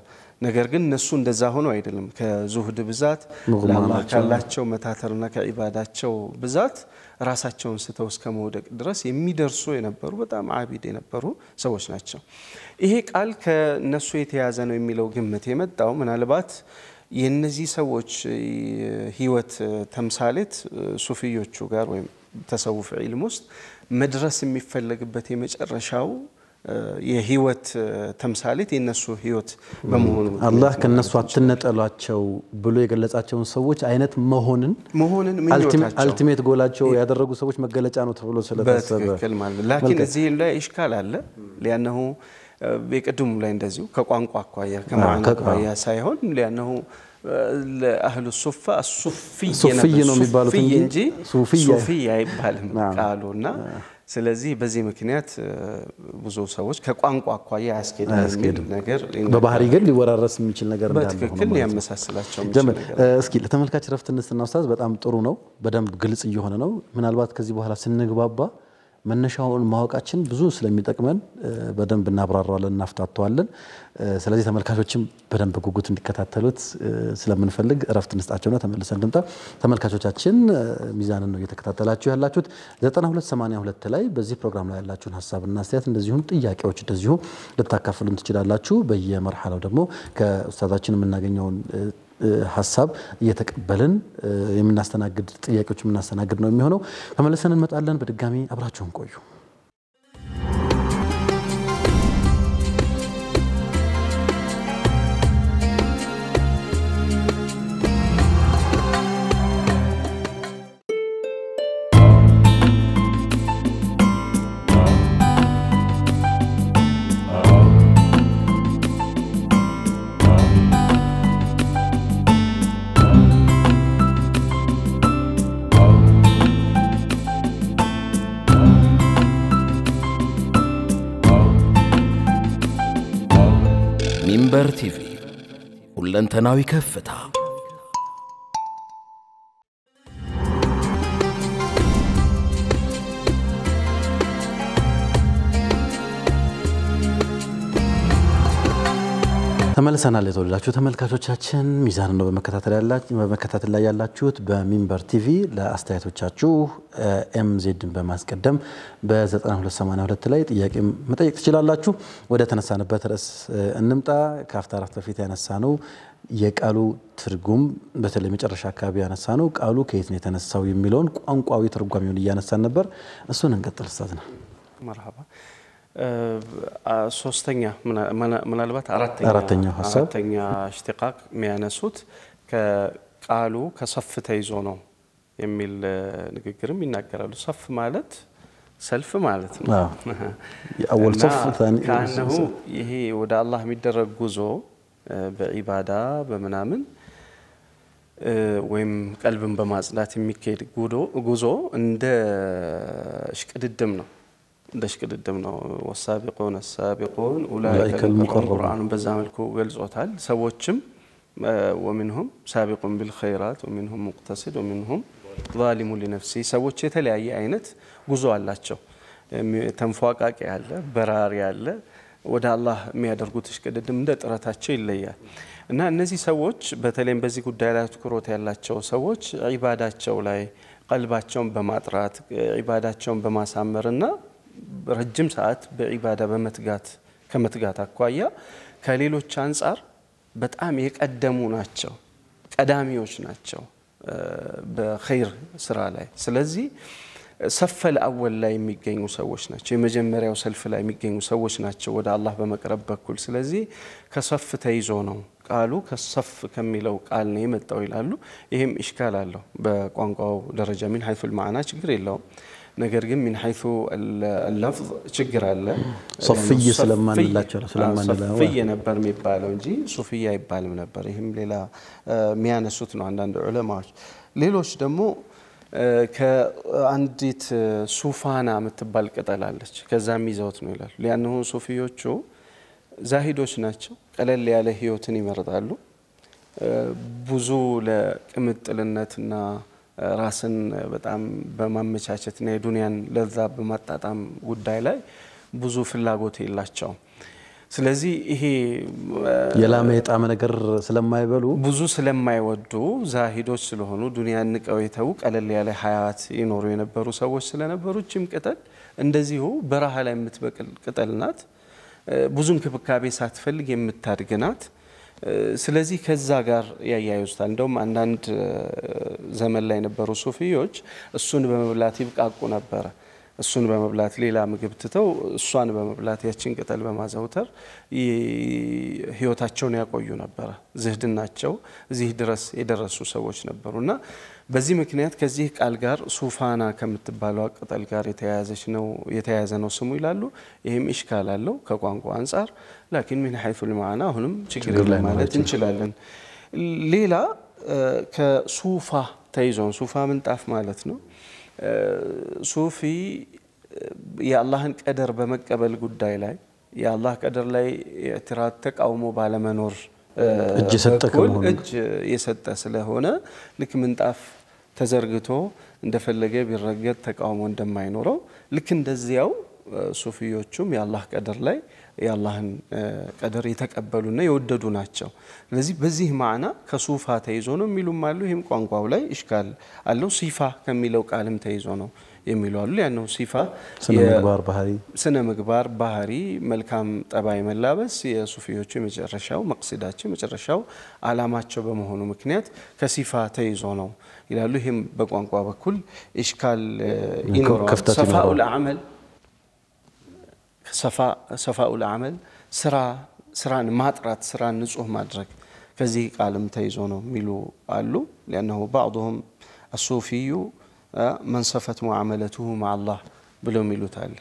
ነገር ግን እነሱ እንደዛ ሆኖ አይደለም። ከዙህድ ብዛት ለአላህ ካላቸው መታተርና ከዒባዳቸው ብዛት ራሳቸውን ስተው እስከ መውደቅ ድረስ የሚደርሱ የነበሩ በጣም አቢድ የነበሩ ሰዎች ናቸው። ይሄ ቃል ከነሱ የተያዘ ነው የሚለው ግምት የመጣው ምናልባት የነዚህ ሰዎች ህይወት ተምሳሌት ሱፊዮቹ ጋር ወይም ተሰውፍ ዒልም ውስጥ መድረስ የሚፈለግበት የመጨረሻው የህይወት ተምሳሌት የነሱ ህይወት በመሆኑ አላህ ከነሱ አትነጠሏቸው ብሎ የገለጻቸውን ሰዎች አይነት መሆንን መሆንን አልቲሜት ጎላቸው ያደረጉ ሰዎች መገለጫ ነው ተብሎ ስለታሰበ ማለት ላኪን እዚህ ላይ ኢሽካል አለ ሊያነሁ የቅድሙ ላይ እንደዚሁ ከቋንቋ አኳያ ከማዕና አኳያ ሳይሆን ሊያነሁ ለአህሉ ሱፋ ሱፍይ ነው የሚባሉት እንጂ ሱፍያ አይባልም ቃሉ እና ስለዚህ በዚህ ምክንያት ብዙ ሰዎች ከቋንቋ አኳያ አያስኬድም ነገር በባህሪ ግን ሊወራረስ የሚችል ነገር በትክክል ሊያመሳስላቸው እስኪ ለተመልካች ረፍት እንስትና ኡስታዝ በጣም ጥሩ ነው። በደንብ ግልጽ እየሆነ ነው። ምናልባት ከዚህ በኋላ ስንግባባ መነሻውን ማወቃችን ብዙ ስለሚጠቅመን በደንብ እናብራራለን፣ እናፍታተዋለን። ስለዚህ ተመልካቾችም በደንብ ጉጉት እንዲከታተሉት ስለምንፈልግ እረፍት እንስጣቸውና ተመልሰን እንምጣ። ተመልካቾቻችን ሚዛንን ነው እየተከታተላችሁ ያላችሁት። 9282 ላይ በዚህ ፕሮግራም ላይ ያላችሁን ሀሳብና አስተያየት እንደዚሁም ጥያቄዎች እንደዚሁ ልታካፍሉን ትችላላችሁ። በየመርሐላው ደግሞ ከኡስታዛችን የምናገኘውን ሀሳብ እየተቀበልን የምናስተናግድ ጥያቄዎች የምናስተናግድ ነው የሚሆነው። ተመልሰን እንመጣለን። በድጋሚ አብራችሁን ቆዩ። ፈተናዊ ከፍታ ተመልሰናል። የተወደዳችሁ ተመልካቾቻችን ሚዛን ነው በመከታተል ላይ ያላችሁት። በሚንበር ቲቪ ለአስተያየቶቻችሁ ኤምዜድን በማስቀደም በ9282 ላይ ጥያቄ መጠየቅ ትችላላችሁ። ወደ ተነሳንበት ርዕስ እንምጣ። ከአፍታ ረፍት በፊት ያነሳ ነው የቃሉ ትርጉም በተለይ መጨረሻ አካባቢ ያነሳ ነው። ቃሉ ከየት ነው የተነሳው የሚለውን ቋንቋዊ ትርጓሜውን እያነሳን ነበር። እሱን እንቀጥል። ስታት ነው መርሃባ ሶስተኛ ምናልባት አራተኛ አራተኛ እሽትቃቅ የሚያነሱት ከቃሉ ከሰፍ ተይዞ ነው የሚል ንግግርም ይናገራሉ። ሰፍ ማለት ሰልፍ ማለት ነው። አወል ሰፍ ከአነሁ ይሄ ወደ አላህ የሚደረግ ጉዞ بعبادة بمنامن ويم قلب بماز لا تميكي جودو جوزو عند شكل الدمنا عند شكل الدمنا والسابقون السابقون أولئك المقربون بزامل كوغل زوتال سوتشم ومنهم سابق بالخيرات ومنهم مقتصد ومنهم ظالم لنفسه سوتش يتلاقي عينت جوزو على تشو تنفوقك يا الله برار يا ወደ አላህ የሚያደርጉት እሽቅድድም እንደ ጥረታቸው ይለያል እና እነዚህ ሰዎች በተለይም በዚህ ጉዳይ ላይ አትኩሮት ያላቸው ሰዎች ዒባዳቸው ላይ ቀልባቸውን በማጥራት ዒባዳቸውን በማሳመርና ረጅም ሰዓት በዒባዳ በመትጋት ከመትጋት አኳያ ከሌሎች አንጻር በጣም የቀደሙ ናቸው፣ ቀዳሚዎች ናቸው በኸይር ስራ ላይ ስለዚህ ሰፈል አወል ላይ የሚገኙ ሰዎች ናቸው። የመጀመሪያው ሰልፍ ላይ የሚገኙ ሰዎች ናቸው ወደ አላህ በመቅረብ በኩል። ስለዚህ ከሰፍ ተይዞ ነው ቃሉ ከሰፍ ከሚለው ቃል ነው የመጣው ይላሉ። ይህም ኢሽካል አለው በቋንቋው ደረጃ ሚን ሀይቱል ማዕና ችግር የለውም። ነገር ግን ሚን ሀይቱ ለፍዝ ችግር አለ። ሰፍይ ስለማንላቸው ነበር የሚባለው እንጂ ሱፍያ አይባልም ነበር። ይህም ሌላ የሚያነሱት ነው አንዳንድ ዑለማዎች። ሌሎች ደግሞ ከአንዲት ሱፋና የምትባል ቅጠል አለች። ከዛም ይዘውት ነው ይላሉ። ሊያነሁ ሱፊዮቹ ዛሂዶች ናቸው። ቀለል ያለ ህይወትን ይመርጣሉ። ብዙ ለቅምጥልነትና ራስን በጣም በማመቻቸትና የዱንያን ለዛ በማጣጣም ጉዳይ ላይ ብዙ ፍላጎት የላቸውም። ስለዚህ ይሄ የላመ የጣመ ነገር ስለማይበሉ ብዙ ስለማይወዱ ዛሂዶች ስለሆኑ ዱኒያ ንቀው የተዉ ቀለል ያለ ሀያት ይኖሩ የነበሩ ሰዎች ስለነበሩ እችም ቅጠል እንደዚሁ በረሃ ላይ የምትበቅል ቅጠል ናት። ብዙ እንክብካቤ ሳትፈልግ የምታድግ ናት። ስለዚህ ከዛ ጋር ያያይዙታል። እንደውም አንዳንድ ዘመን ላይ የነበሩ ሱፊዎች እሱን በመብላት ይብቃቁ ነበረ። እሱን በመብላት ሌላ ምግብ ትተው እሷን በመብላት ያችን ቅጠል በማዘውተር ህይወታቸውን ያቆዩ ነበረ። ዝህድናቸው እዚህ ድረስ የደረሱ ሰዎች ነበሩ እና በዚህ ምክንያት ከዚህ ቃል ጋር ሱፋና ከምትባለው ቅጠል ጋር ነው የተያያዘ ነው ስሙ ይላሉ። ይህም ኢሽካል አለው ከቋንቋ አንጻር ላኪን ሚን ሐይቱል መዓና አሁንም ችግር ማለት እንችላለን። ሌላ ከሱፋ ተይዞን ሱፋ ምንጣፍ ማለት ነው። ሱፊ የአላህን ቀደር በመቀበል ጉዳይ ላይ የአላህ ቀደር ላይ የእዕትራድ ተቃውሞ ባለመኖር እጅ የሰጠ ስለሆነ ልክ ምንጣፍ ተዘርግቶ እንደፈለገ ቢረገጥ ተቃውሞ እንደማይኖረው ልክ እንደዚያው ሱፊዮቹም የአላህ ቀደር ላይ የአላህን ቀደር የተቀበሉና የወደዱ ናቸው። ስለዚህ በዚህ ማዕና ከሱፋ ተይዞ ነው የሚሉም አሉ። ይህም ቋንቋው ላይ እሽካል አለው። ሲፋ ከሚለው ቃልም ተይዞ ነው የሚሉ አሉ። ያነው ሲፋ ስነ ምግባር፣ ባህሪ፣ መልካም ጠባይ መላበስ የሱፊዎቹ የመጨረሻው መቅሲዳቸው የመጨረሻው አላማቸው በመሆኑ ምክንያት ከሲፋ ተይዞ ነው ይላሉ። ይህም በቋንቋ በኩል እሽካል ይኖረዋል። ሰፋኡል አመል صفاء صفاء العمل سرا سرا ماطرات سرا نصوح مدرك كزي قالم تيزونو ميلو قالو لانه بعضهم الصوفي من صفت معاملته مع الله بلو ميلو تال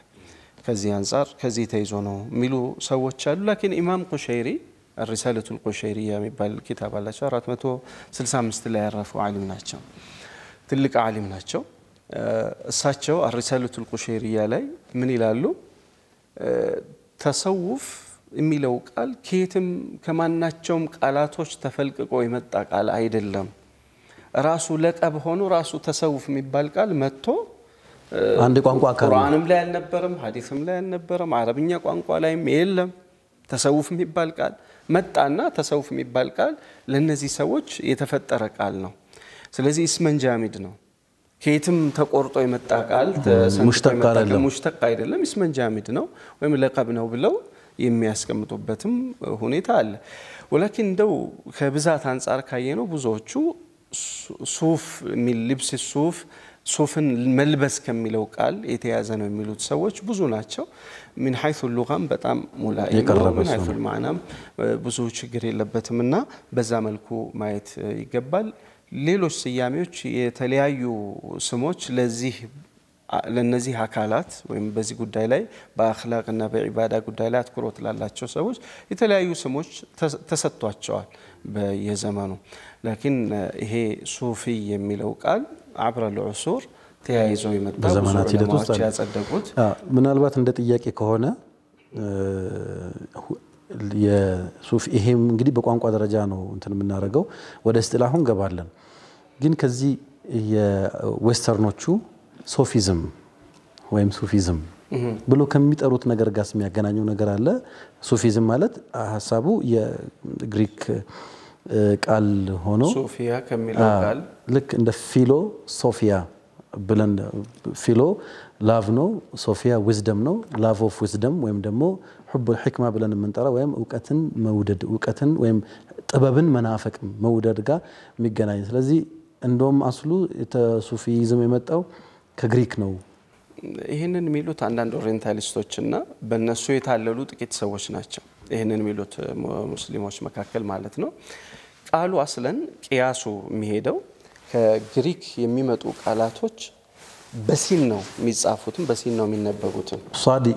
كزي انصار كزي تيزونو ميلو سوتش لكن امام قشيري الرسالة القشيرية من الكتاب على شارات متو سلسا مستلا يعرفوا عالم ناتشو تلك عالم ناتشو ساتشو الرسالة القشيرية لي من إلى ተሰውፍ የሚለው ቃል ከየትም ከማናቸውም ቃላቶች ተፈልቅቆ የመጣ ቃል አይደለም። ራሱ ለቀብ ሆኖ ራሱ ተሰውፍ የሚባል ቃል መጥቶ አንድ ቋንቋ ቁርአንም ላይ አልነበረም፣ ሀዲስም ላይ አልነበረም፣ አረብኛ ቋንቋ ላይም የለም። ተሰውፍ የሚባል ቃል መጣና ተሰውፍ የሚባል ቃል ለእነዚህ ሰዎች የተፈጠረ ቃል ነው። ስለዚህ እስመንጃሚድ ነው። ከየትም ተቆርጦ የመጣ ቃል ሙሽተቅ አይደለም፣ ጃሚድ ነው ወይም ለቀብ ነው ብለው የሚያስቀምጡበትም ሁኔታ አለ። ወላኪን እንደው ከብዛት አንጻር ካየ ነው ብዙዎቹ ሱፍ የሚል ልብስ ሱፍ ሱፍን መልበስ ከሚለው ቃል የተያዘ ነው የሚሉት ሰዎች ብዙ ናቸው። ሚን ሀይቱ ሉጋም በጣም ሙላ ነው። ሚን ሐይቱ ልማዕናም ብዙ ችግር የለበትም እና በዛ መልኩ ማየት ይገባል። ሌሎች ስያሜዎች የተለያዩ ስሞች ለዚህ ለነዚህ አካላት ወይም በዚህ ጉዳይ ላይ በአክላቅና በዒባዳ ጉዳይ ላይ አትኩሮት ላላቸው ሰዎች የተለያዩ ስሞች ተሰጥቷቸዋል በየዘመኑ። ላኪን ይሄ ሱፊ የሚለው ቃል አብረ ልዑሱር ተያይዞ የመጣ ሂደት ውስጥ ያጸደቁት ምናልባት እንደ ጥያቄ ከሆነ የሱፍ ይሄም እንግዲህ በቋንቋ ደረጃ ነው እንትን የምናደርገው ወደ አሁን ገባለን። ግን ከዚህ የዌስተርኖቹ ሶፊዝም ወይም ሱፊዝም ብሎ ከሚጠሩት ነገር ጋር የሚያገናኘው ነገር አለ። ሱፊዝም ማለት ሀሳቡ የግሪክ ቃል ሆኖ ሶፊያ ከሚለው ቃል ልክ እንደ ፊሎ ሶፊያ ብለን ፊሎ ላቭ ነው፣ ሶፊያ ዊዝደም ነው። ላቭ ኦፍ ዊዝደም ወይም ደግሞ ሑቡል ሕክማ ብለን የምንጠራ ወይም እውቀትን መውደድ እውቀትን ወይም ጥበብን መናፈቅ መውደድ ጋር የሚገናኝ ስለዚህ እንደውም አስሉ ሱፊዝም የመጣው ከግሪክ ነው። ይህንን የሚሉት አንዳንድ ኦሪየንታሊስቶችና በእነሱ የታለሉ ጥቂት ሰዎች ናቸው። ይህንን የሚሉት ሙስሊሞች መካከል ማለት ነው። ቃሉ አስለን ቅያሱ የሚሄደው ከግሪክ የሚመጡ ቃላቶች በሲን ነው የሚጻፉትም በሲን ነው የሚነበቡትም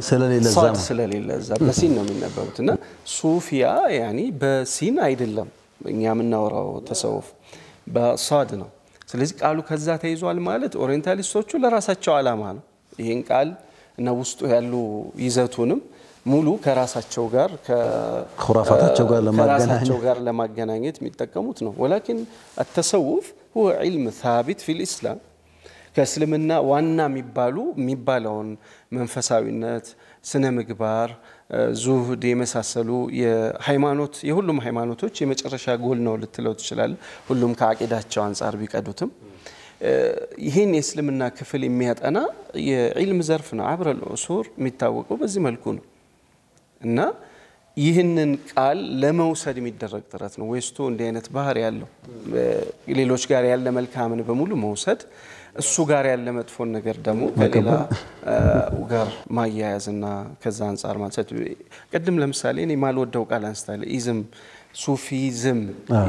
ስለሌለ ስለሌለ እዛ በሲን ነው የሚነበቡት እና ሱፊያ ያኒ በሲን አይደለም እኛ የምናወራው ተሰውፍ በሷድ ነው። ስለዚህ ቃሉ ከዛ ተይዟል ማለት ኦሪየንታሊስቶቹ ለራሳቸው አላማ ነው ይህን ቃል እና ውስጡ ያሉ ይዘቱንም ሙሉ ከራሳቸው ጋር ከራሳቸው ጋር ለማገናኘት የሚጠቀሙት ነው። ወላኪን አተሰውፍ ሁ ዕልም ታቢት ፊል ከእስልምና ዋና የሚባሉ የሚባለውን መንፈሳዊነት፣ ስነ ምግባር፣ ዙህድ የመሳሰሉ የሃይማኖት የሁሉም ሃይማኖቶች የመጨረሻ ጎል ነው ልትለው ትችላል። ሁሉም ከአቂዳቸው አንጻር ቢቀዱትም ይህን የእስልምና ክፍል የሚያጠና የዒልም ዘርፍ ነው። አብረል ኡሱር የሚታወቀው በዚህ መልኩ ነው እና ይህንን ቃል ለመውሰድ የሚደረግ ጥረት ነው። ዌስቱ እንዲህ አይነት ባህር ያለው ሌሎች ጋር ያለ መልካምን በሙሉ መውሰድ እሱ ጋር ያለ መጥፎን ነገር ደግሞ ከሌላ ጋር ማያያዝና ከዛ አንጻር ማንሳት ቅድም ለምሳሌ እኔ ማልወደው ቃል አንስታለ ኢዝም ሱፊዝም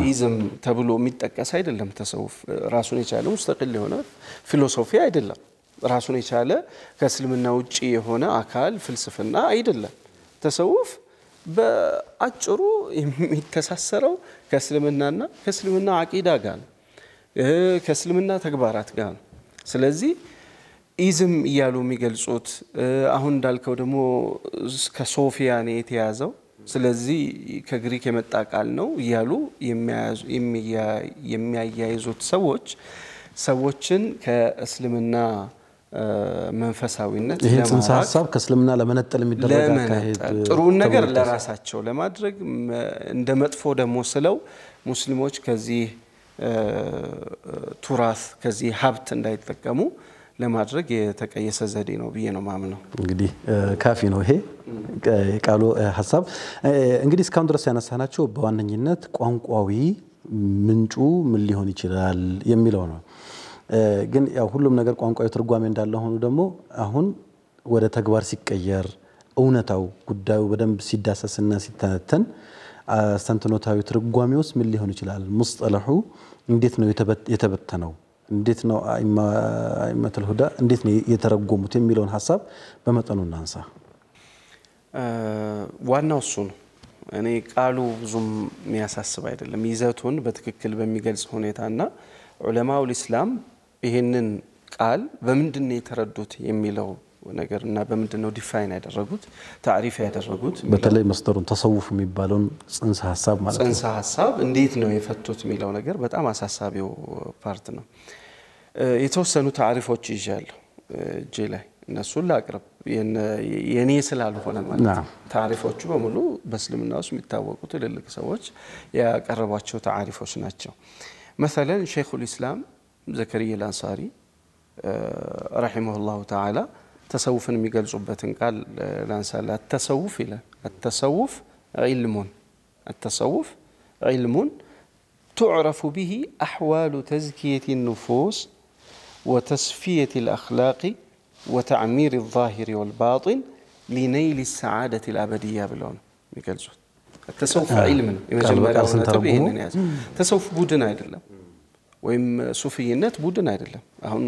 ኢዝም ተብሎ የሚጠቀስ አይደለም። ተሰውፍ ራሱን የቻለ ሙስተቅል የሆነ ፊሎሶፊ አይደለም። ራሱን የቻለ ከእስልምና ውጭ የሆነ አካል ፍልስፍና አይደለም። ተሰውፍ በአጭሩ የሚተሳሰረው ከእስልምናና ከእስልምና አቂዳ ጋር ነው። ከእስልምና ተግባራት ጋር ነው። ስለዚህ ኢዝም እያሉ የሚገልጹት አሁን እንዳልከው ደግሞ ከሶፊያ ነው የተያዘው። ስለዚህ ከግሪክ የመጣ ቃል ነው እያሉ የሚያያይዙት ሰዎች ሰዎችን ከእስልምና መንፈሳዊነት ይህን ጽንሰ ሀሳብ ከእስልምና ለመነጠል የሚደረግ ጥሩን ነገር ለራሳቸው ለማድረግ እንደ መጥፎ ደግሞ ስለው ሙስሊሞች ከዚህ ቱራስ ከዚህ ሀብት እንዳይጠቀሙ ለማድረግ የተቀየሰ ዘዴ ነው ብዬ ነው ማምነው። እንግዲህ ካፊ ነው ይሄ የቃሉ ሀሳብ። እንግዲህ እስካሁን ድረስ ያነሳናቸው በዋነኝነት ቋንቋዊ ምንጩ ምን ሊሆን ይችላል የሚለው ነው። ግን ያው ሁሉም ነገር ቋንቋዊ ትርጓሜ እንዳለ ሆኑ ደግሞ አሁን ወደ ተግባር ሲቀየር እውነታው ጉዳዩ በደንብ ሲዳሰስና ሲተነተን ሰንትኖታዊ ትርጓሜውስ ምን ሊሆን ይችላል? ሙስጠለሑ እንዴት ነው የተበተነው? እንዴት ነው አኢመቱል ሁዳ እንዴት ነው የተረጎሙት የሚለውን ሀሳብ በመጠኑ እናንሳ። ዋናው እሱ ነው። እኔ ቃሉ ብዙም የሚያሳስብ አይደለም። ይዘቱን በትክክል በሚገልጽ ሁኔታና ዑለማው ልእስላም ይህንን ቃል በምንድን ነው የተረዱት የሚለው ነገር እና በምንድን ነው ዲፋይን ያደረጉት ታሪፍ ያደረጉት በተለይ መስጠሩን ተሰውፍ የሚባለውን ጽንሰ ሀሳብ ማለት ጽንሰ ሀሳብ እንዴት ነው የፈቱት የሚለው ነገር በጣም አሳሳቢው ፓርት ነው። የተወሰኑ ታሪፎች ይዣለሁ እጄ ላይ እነሱን ላቅርብ የኔ ስላልሆነ ማለት ነው። ታሪፎቹ በሙሉ በእስልምና ውስጥ የሚታወቁ ትልልቅ ሰዎች ያቀረቧቸው ታሪፎች ናቸው። መሰለን ሼኹል ኢስላም ዘከሪያ አልአንሳሪ ረሒመሁላሁ ተዓላ ተሰውፍን የሚገልጹበትን ቃል ላንሳለ። አተሰውፍ ይላል። አተሰውፍ علم አተሰውፍ علم تعرف به أحوال تزكية النفوس وتصفية الأخلاق وتعمير الظاهر والباطن لنيل السعادة الأبدية بلون يقلزون التصوف علم يا تسوف بودن አይደለም ወይም ሱፍይነት ቡድን አይደለም። አሁን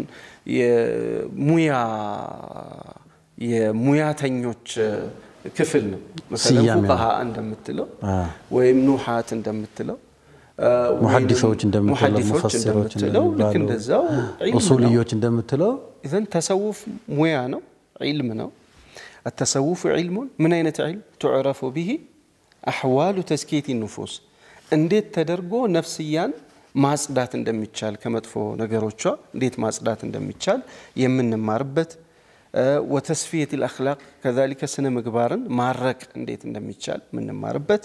የሙያ የሙያተኞች ክፍል ነው። መሰለን ፉቃሃ እንደምትለው ወይም ኑሓት እንደምትለው ሙሐዲሶች እንደምትለው ልክ እንደዛው ኡሱልዮች እንደምትለው ኢዘን ተሰውፍ ሙያ ነው፣ ዒልም ነው። አተሰውፉ ዒልሙን ምን አይነት ዒልም ቱዕረፉ ብሂ አሕዋሉ ተስኬቲ ንፉስ እንዴት ተደርጎ ነፍስያን ማጽዳት እንደሚቻል ከመጥፎ ነገሮቿ እንዴት ማጽዳት እንደሚቻል የምንማርበት ወተስፊየት ልአክላቅ ከዛሊከ ስነ ምግባርን ማረቅ እንዴት እንደሚቻል የምንማርበት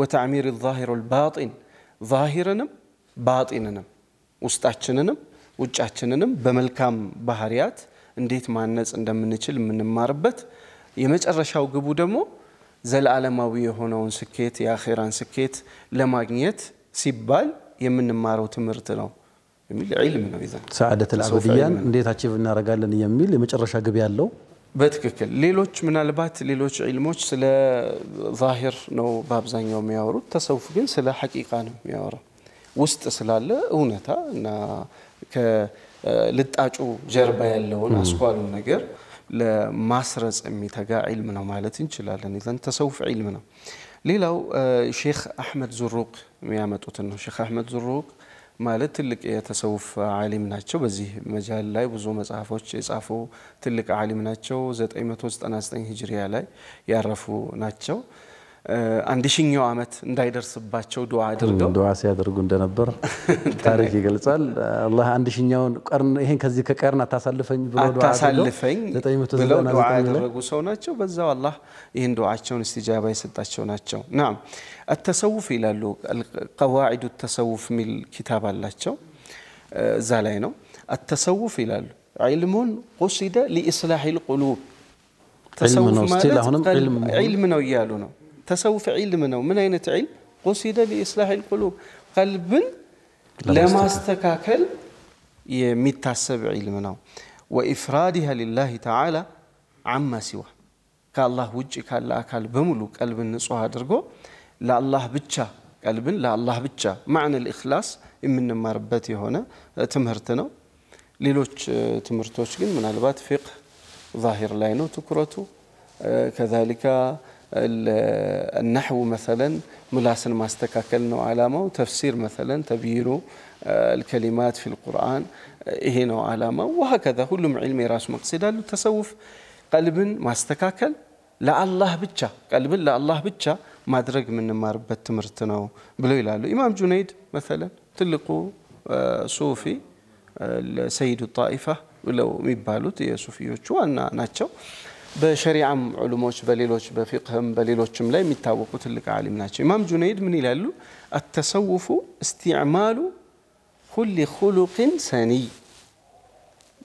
ወተዕሚር ዛሂር ልባጢን ዛሂርንም ባጢንንም ውስጣችንንም ውጫችንንም በመልካም ባህሪያት እንዴት ማነጽ እንደምንችል የምንማርበት የመጨረሻው ግቡ ደግሞ ዘለዓለማዊ የሆነውን ስኬት የአኼራን ስኬት ለማግኘት ሲባል የምንማረው ትምህርት ነው የሚል ዒልም ነው ይዘን ሰዓደት ልአበድያን እንዴት አቺቭ እናደርጋለን የሚል የመጨረሻ ግብ ያለው በትክክል ሌሎች ምናልባት ሌሎች ዒልሞች ስለ ዛሂር ነው በአብዛኛው የሚያወሩት ተሰውፍ ግን ስለ ሐቂቃ ነው የሚያወራው ውስጥ ስላለ እውነታ እና ከልጣጩ ጀርባ ያለውን አስኳሉ ነገር ለማስረጽ የሚተጋ ዒልም ነው ማለት እንችላለን ይዘን ተሰውፍ ዒልም ነው ሌላው ሼክ አሕመድ ዙሩቅ የሚያመጡትን ነው። ሼክ አህመድ ዙሩቅ ማለት ትልቅ የተሰውፍ አሊም ናቸው። በዚህ መጃል ላይ ብዙ መጽሐፎች የጻፉ ትልቅ አሊም ናቸው። 999 ሂጅሪያ ላይ ያረፉ ናቸው። አንዲሽኛው ዓመት እንዳይደርስባቸው ዱዓ አድርገው ዱዓ ሲያደርጉ እንደነበር ታሪክ ይገልጻል። አላህ አንድ ሺኛውን ቀርን ይሄን ከዚህ ከቀርን አታሳልፈኝ ብሎ አታሳልፈኝ ብለው ዱዓ ያደረጉ ሰው ናቸው። በዛው አላህ ይህን ዱዓቸውን እስቲጃባ የሰጣቸው ናቸው። ናም አተሰውፍ ይላሉ። ቀዋዒዱ ተሰውፍ የሚል ኪታብ አላቸው። እዛ ላይ ነው አተሰውፍ ይላሉ። ዒልሙን ቁሲደ ሊኢስላሒ ልቁሉብ ተሰውፍ ማለት ዒልም ነው እያሉ ነው تسوف علمنا من أين علم قصيدة لإصلاح القلوب قلب لما استكاكل يميت تسب علمنا وإفرادها لله تعالى عما سوى كالله وجه كالله قلب ملو قلب نصوها هادرغو لا الله بتشا قلب لا الله بتشا معنى الإخلاص إمن ما ربتي هنا تمهرتنا ليلوش تمرتوش من البات فقه ظاهر لاينو تكرتو كذلك النحو مثلا ملاسن ما استكاكلنا علامه وتفسير مثلا تبيير آه، الكلمات في القران هنا آه، إيه علامه وهكذا كلهم علمي راس مقصده التصوف قلب ما استكاكل لا الله بتشا قلب لا الله بتشا ما درق من ما ربت تمرتنا بلو امام جنيد مثلا تلقوا آه، صوفي سيد الطائفه ولو ميبالوت يا صوفيوتشو انا ناتشو بشريعهم علوموش بليلوش بفقههم بليلوشهم لا يتاوقوا تلك عالم ناشي إمام جنيد من يلالو التصوف استعمال كل خلق ثاني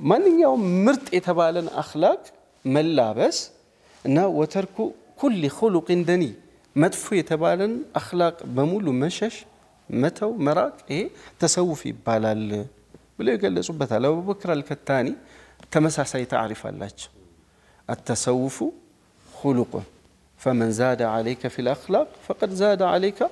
من يوم مرت إتبالن أخلاق ملابس نا وترك كل خلق دني ما مدفو يتبالن أخلاق بمولو مشش متو مراك إيه تسوفي بالال بلو يقال لو بكرة الكتاني تمسح سيتعرف اللاتش التسوف خلقه فمن زاد عليك في الاخلاق فقد زاد عليك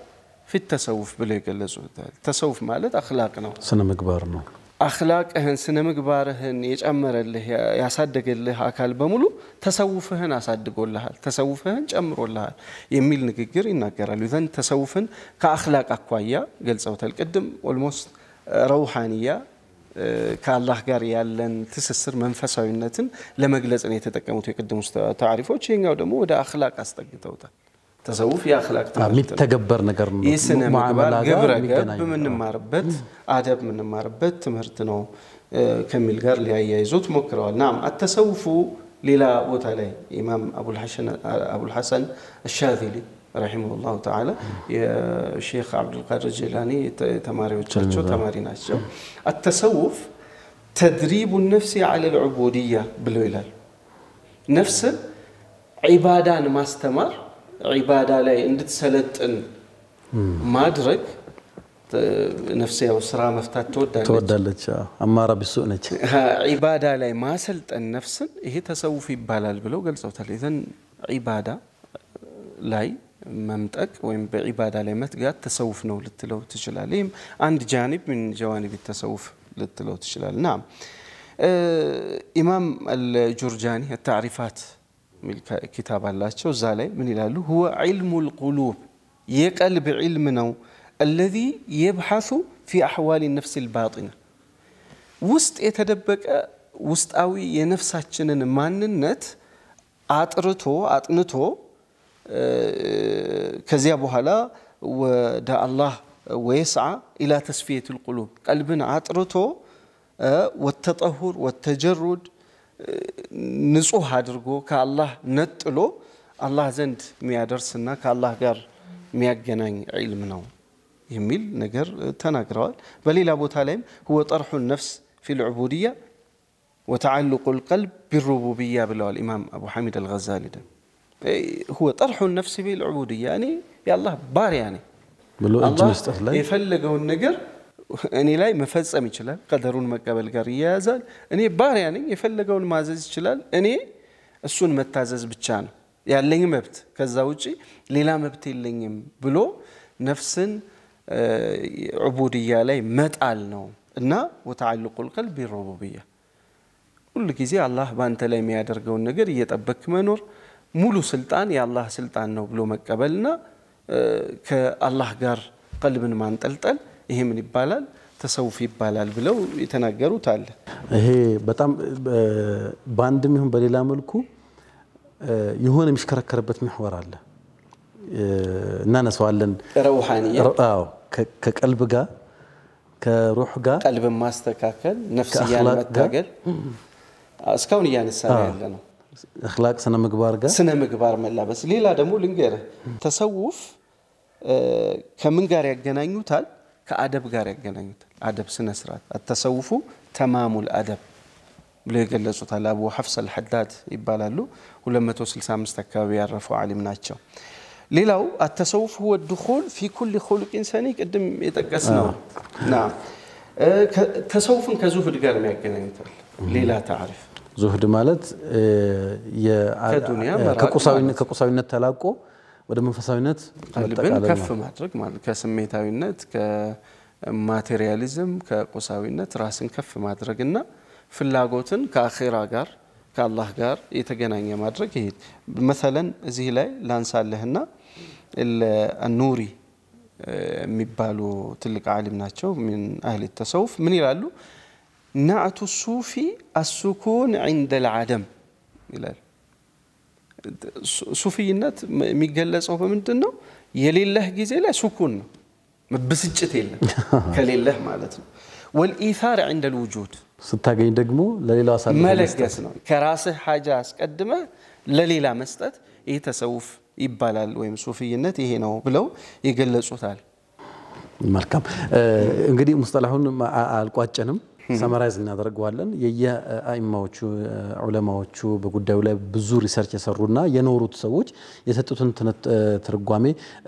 في التصوف بليك التصوف مالت اخلاقنا سنة مقبارنا اخلاق اهن سنة مقبارهن يجمر اللي هي يصدق اللي هاكال بملو تسوفهن اصدق لها تسوفهن جمر لها يميل نقر ينقر اذا تصوفن كاخلاق اقوايا قلت القدم والمست روحانيه ከአላህ ጋር ያለን ትስስር መንፈሳዊነትን ለመግለጽ ነው የተጠቀሙት የቅድሙ ታሪፎች። ይሄኛው ደግሞ ወደ አክላቅ አስጠግተውታል። ተሰውፍ የአክላቅ የሚተገበር ነገር ነው። የስነ ምግባር ግብረ ገብ የምንማርበት አደብ የምንማርበት ትምህርት ነው ከሚል ጋር ሊያያይዙት ሞክረዋል። ናም አተሰውፉ ሌላ ቦታ ላይ ኢማም አቡልሐሰን አሻዚሊ رحمه الله تعالى الشيخ عبد القادر الجيلاني تماري تماري تماريناتشو التصوف تدريب النفس على العبودية بالويلال نفس عبادة ما استمر عبادة لا عندت سلطن ما درك نفسي وسرا مفتات تودا تودالج أما ربي سؤنج *laughs* عبادة لا ما ان نفس هي تصوف بالال بلو قال صوتها عبادة لاي ممتق وين بعبادة لمت قاد تسوف نو للتلو تشلاليم عند جانب من جوانب التسوف للتلو تشلال نعم اه إمام الجرجاني التعريفات من كتاب الله شو زالي من الاله هو علم القلوب يقلب بعلمنا الذي يبحث في أحوال النفس الباطنة وست يتدبك وست أوي ينفسات جنن ماننت أطرتو أطنتو ከዚያ በኋላ ወደ አላህ ويسعى إلى تصفية القلوب قلبنا عطرته والتطهر والتجرد ንጹህ አድርጎ ከአላህ ነጥሎ አላህ ዘንድ የሚያደርስና ከአላህ ጋር የሚያገናኝ ዒልም ነው የሚል ነገር ተናግረዋል። በሌላ ቦታ ላይም ሁወ ጠርሑ ነፍስ ፊ ልዕቡድያ ወተዓልቁ ልቀልብ ቢሩቡብያ ብለዋል ኢማም አቡ ሐሚድ አልገዛሊ ደግሞ هو طرح النفس بالعبودية يعني يالله ባሪያ ነኝ ብሎ መስጠት ላይ የፈለገውን ነገር እኔ ላይ መፈጸም ይችላል። ቀደሩን መቀበል ጋር ይያያዛል። እኔ ባሪያ ነኝ፣ የፈለገውን ማዘዝ ይችላል። እኔ እሱን መታዘዝ ብቻ ነው ያለኝ መብት፣ ከዛ ውጪ ሌላ መብት የለኝም ብሎ ነፍስን ዑቡድያ ላይ መጣል ነው እና ወተዓልቁ ልቀልብ ቢሩቡብያ ሁሉ ጊዜ አላህ በአንተ ላይ የሚያደርገውን ነገር እየጠበክ መኖር ሙሉ ስልጣን የአላህ ስልጣን ነው ብሎ መቀበልና ከአላህ ጋር ቀልብን ማንጠልጠል ይሄ ምን ይባላል? ተሰውፍ ይባላል ብለው የተናገሩት አለ። ይሄ በጣም በአንድም ይሁን በሌላ መልኩ የሆነ የሚሽከረከርበት ምሕወር አለ፣ እናነሳዋለን። ረውሃንያ ከቀልብ ጋር ከሩሕ ጋር ቀልብን ማስተካከል፣ ነፍስያን መታገል እስካሁን እያነሳ ያለ ነው። اخلاق ስነ ምግባር ጋር ስነ ምግባር መላበስ። ሌላ ደግሞ ልንገርህ፣ ተሰውፍ ከምን ጋር ያገናኙታል? ከአደብ ጋር ያገናኙታል። አደብ፣ ስነ ስርዓት። አተሰውፉ ተማሙል አደብ ብሎ የገለጹታል። አቡ ሐፍስ አልሐዳድ ይባላሉ። 265 አካባቢ ያረፉ ዓሊም ናቸው። ሌላው አተሰውፍ ሁወ ድኹል ፊ ኩል ኹሉቂን ሰኒ ቅድም የጠቀስ ነው። ተሰውፍን ከዙሁድ ጋር የሚያገናኙታል። ሌላ ታሪፍ ዙህድ ማለት ከቁሳዊነት ተላቆ ወደ መንፈሳዊነት ልብን ከፍ ማድረግ ማለት ከስሜታዊነት ከማቴሪያሊዝም ከቁሳዊነት ራስን ከፍ ማድረግና ፍላጎትን ከአኼራ ጋር ከአላህ ጋር የተገናኘ ማድረግ ይሄ መሰለን እዚህ ላይ ላንሳለህና ኑሪ የሚባሉ ትልቅ አሊም ናቸው ምን አህል ተሰውፍ ምን ይላሉ نعت الصوفي السكون عند العدم ይላል ሱፊይነት የሚገለጸው በምንድን ነው? የሌለህ ጊዜ ላይ ሱኩን ነው፣ ብስጭት የለም ከሌለህ ማለት ነው። ወልኢታር ዕንደ ልውጁድ ስታገኝ ደግሞ ለሌላ መለገስ ነው። ከራስህ ሀጃ አስቀድመህ ለሌላ መስጠት ይህ ተሰውፍ ይባላል ወይም ሱፊይነት ይሄ ነው ብለው ይገለጹታል። መልካም እንግዲህ ሙስጠላሁን አልቋጨንም። ሰመራይዝ እናደርገዋለን። የየአይማዎቹ ዑለማዎቹ በጉዳዩ ላይ ብዙ ሪሰርች የሰሩና የኖሩት ሰዎች የሰጡትን ትርጓሜ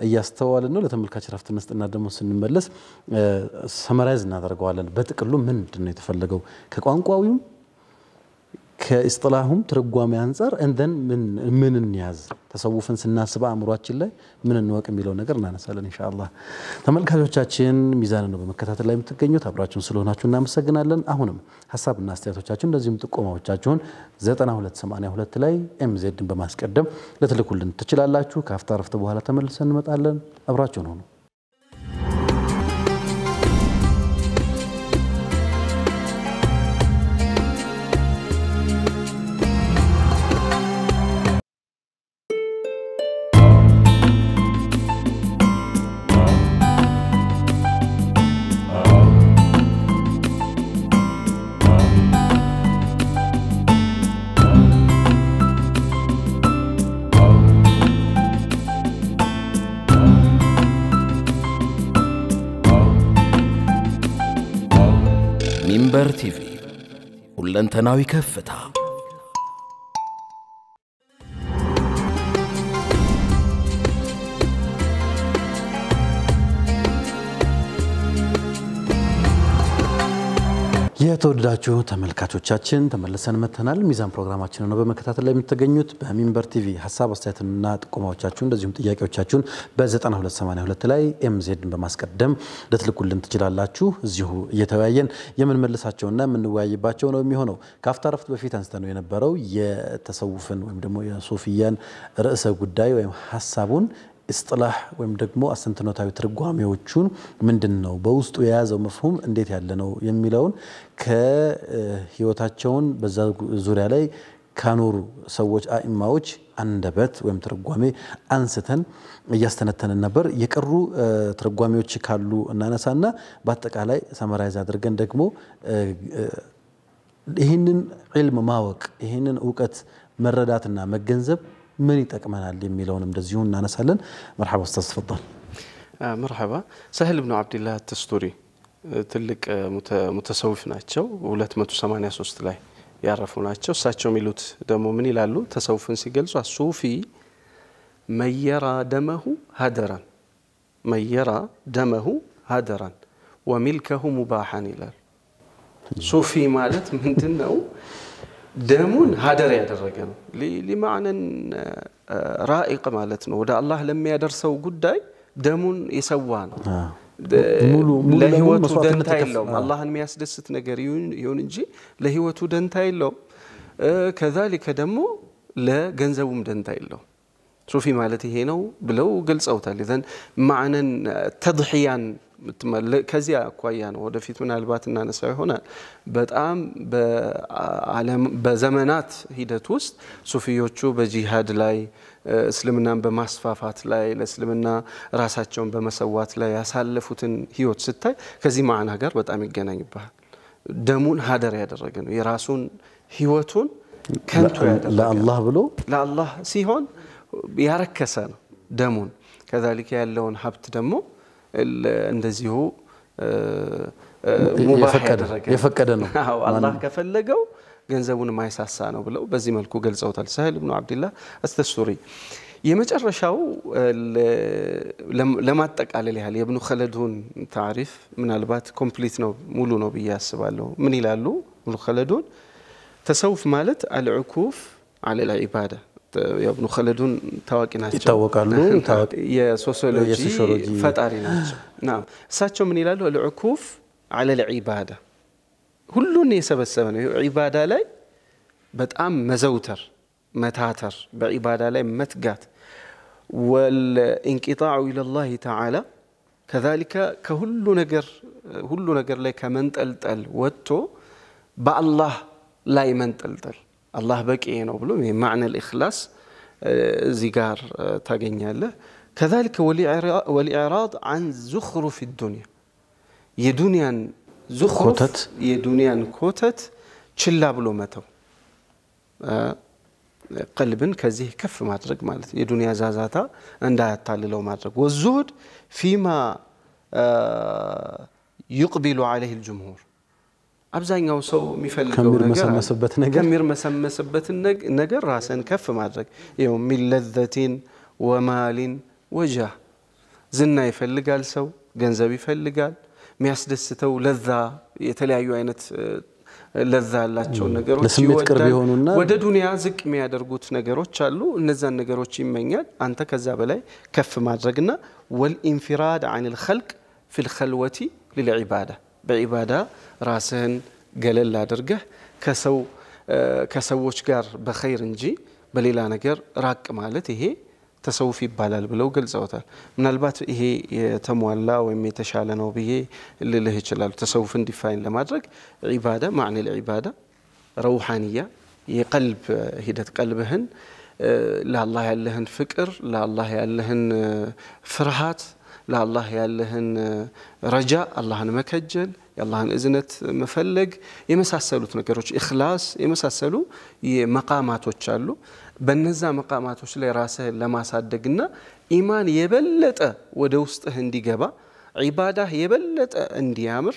እያስተዋል ነው። ለተመልካች ረፍት እንስጥና ደግሞ ስንመለስ ሰመራይዝ እናደርገዋለን። በጥቅሉ ምንድን ነው የተፈለገው ከቋንቋዊም ከኢስጥላሁም ትርጓሜ አንጻር እንዘን ምን እንያዝ ተሰውፍን ስናስበ አእምሯችን ላይ ምን እንወቅ የሚለው ነገር እናነሳለን እንሻላ ተመልካቾቻችን ሚዛን ነው በመከታተል ላይ የምትገኙት። አብራችሁን ስለሆናችሁ እናመሰግናለን። አሁንም ሀሳብና አስተያየቶቻችሁን እንደዚሁም ጥቆማዎቻችሁን 9282 ላይ ኤምዜድን በማስቀደም ልትልኩልን ትችላላችሁ። ከአፍታ ረፍት በኋላ ተመልሰን እንመጣለን። አብራችሁን ሆኑ። لن تناوي كافتها የተወደዳችሁ ተመልካቾቻችን ተመልሰን መጥተናል። ሚዛን ፕሮግራማችን ነው በመከታተል ላይ የምትገኙት በሚንበር ቲቪ። ሀሳብ አስተያየትና ጥቆማዎቻችሁ እንደዚሁም ጥያቄዎቻችሁን በ9282 ላይ ኤምዜድን በማስቀደም ልትልኩልን ትችላላችሁ። እዚሁ እየተወያየን የምንመልሳቸውና የምንወያይባቸው ነው የሚሆነው። ከአፍታ ረፍት በፊት ነው የነበረው የተሰውፍን ወይም ደግሞ የሶፊያን ርዕሰ ጉዳይ ወይም ሀሳቡን እስጥላህ ወይም ደግሞ አሰንትኖታዊ ትርጓሜዎቹን ምንድን ነው በውስጡ የያዘው መፍሁም እንዴት ያለ ነው የሚለውን ከህይወታቸውን በዛ ዙሪያ ላይ ካኖሩ ሰዎች አኢማዎች አንደበት ወይም ትርጓሜ አንስተን እያስተነተንን ነበር። የቀሩ ትርጓሜዎች ካሉ እናነሳና በአጠቃላይ ሰመራይዝ አድርገን ደግሞ ይህንን ዒልም ማወቅ ይህንን እውቀት መረዳትና መገንዘብ ምን ይጠቅመናል የሚለውን እንደዚሁ እናነሳለን። መርሐባ ኡስታዝ ተፈضل መርሐባ ሰህል ብኑ አብድላህ ተስቱሪ ትልቅ ሙተሰዊፍ ናቸው። 283 ላይ ያረፉ ናቸው። እሳቸው የሚሉት ደግሞ ምን ይላሉ? ተሰውፍን ሲገልጹ ሱፊ መየራ ደመሁ ሀደራን መየራ ደመሁ ሀደራን ወሚልከሁ ሙባሐን ይላል። ሱፊ ማለት ምንድን ነው? دمون هادر يا درجان لمعنى رائق مالتنا ودا الله لما يدرسوا قداي دمون يسوان ለህይወቱ ደንታ የለውም። አላህን የሚያስደስት ነገር ይሁን እንጂ ለህይወቱ ደንታ የለውም። ከዛሊከ ደግሞ ለገንዘቡም ደንታ የለውም። ሱፊ ማለት ይሄ ነው ብለው ገልጸውታል። ዘን ማዕነን ተድሕያን ከዚያ አኳያ ነው። ወደፊት ምናልባት እናነሳ ይሆናል። በጣም በዘመናት ሂደት ውስጥ ሱፊዮቹ በጂሃድ ላይ እስልምናን በማስፋፋት ላይ ለእስልምና ራሳቸውን በመሰዋት ላይ ያሳለፉትን ህይወት ስታይ ከዚህ ማዕና ጋር በጣም ይገናኝብሃል። ደሙን ሀደር ያደረገ ነው። የራሱን ህይወቱን ከንቱ ያደረገ ለአላህ ብሎ ለአላህ ሲሆን ያረከሰ ነው ደሙን ከዛሊከ ያለውን ሀብት ደግሞ እንደዚሁ የፈቀደ ነው አላህ ከፈለገው ገንዘቡን ማይሳሳ ነው ብለው በዚህ መልኩ ገልጸውታል ሰህል ብኑ አብድላህ አስተሱሪ የመጨረሻው ለማጠቃለል ያህል የብኑ ከለዱን ታሪፍ ምናልባት ኮምፕሊት ነው ሙሉ ነው ብዬ አስባለሁ ምን ይላሉ ብኑ ከለዱን ተሰውፍ ማለት አልዕኩፍ አለ ልዒባዳ يا ابن خلدون تواكي ناتشو يتواكا لو تواك يا سوسيولوجي يا فتاري ناتشو نعم ساتشو من يلالو العكوف على العبادة هلو ني سبا السبن عبادة لي بتقام مزوتر متاتر بعبادة لي متقات والانقطاع إلى الله تعالى كذلك كهلو نقر هلو نقر لي كمنت التل واتو بأ الله لا يمنت التل አላህ በቂ ነው ብሎ ይሄ ማዕነ ልእክላስ እዚህ ጋር ታገኛለህ ከዛሊከ ወልኢዕራድ አን ዙኽሩፍ ዱንያ የዱንያን ዙኽሩፍ የዱንያን ኮተት ችላ ብሎ መተው ቀልብን ከዚህ ከፍ ማድረግ ማለት ነው። የዱንያ ዛዛታ እንዳያታልለው ማድረግ ወዙሁድ ፊማ ዩቅቢሉ አለይህ ልጅምሁር أبزاي نو سو مفلج كمير مسمى مسبت نجر كمير مسمى مسبت نجر رأسا كف مع يوم من لذة ومال وجاه زنا يفلج قال سو جنزب يفلج قال ميسدس تو لذة يتلاعي عينة لذة لا تشون نجر لسميت كربي هون النار وده دنيا نجر وتشالو نزل نجر وتشي مينيال أنت كذاب لي كف مع والانفراد عن الخلق في الخلوة للعبادة بعبادة راسن قال لا درجة كسو كسوش جار بخير نجي بل إلى نجر راك مالته تسوفي بالال بلو قل زوتال من البات هي تموال تموالا ومي تشالا نوبي لله جلال تسوف اندفاين لما درك عبادة معنى العبادة روحانية يقلب هدة قلبهن لا الله يعلهن فكر لا الله يعلهن فرحات فرهات ለአላህ ያለህን ረጃ አላህን መከጀል የአላህን እዝነት መፈለግ የመሳሰሉት ነገሮች ኢኽላስ የመሳሰሉ መቃማቶች አሉ። በነዛ መቃማቶች ላይ ራስህን ለማሳደግና ኢማን የበለጠ ወደ ውስጥህ እንዲገባ ዒባዳህ የበለጠ እንዲያምር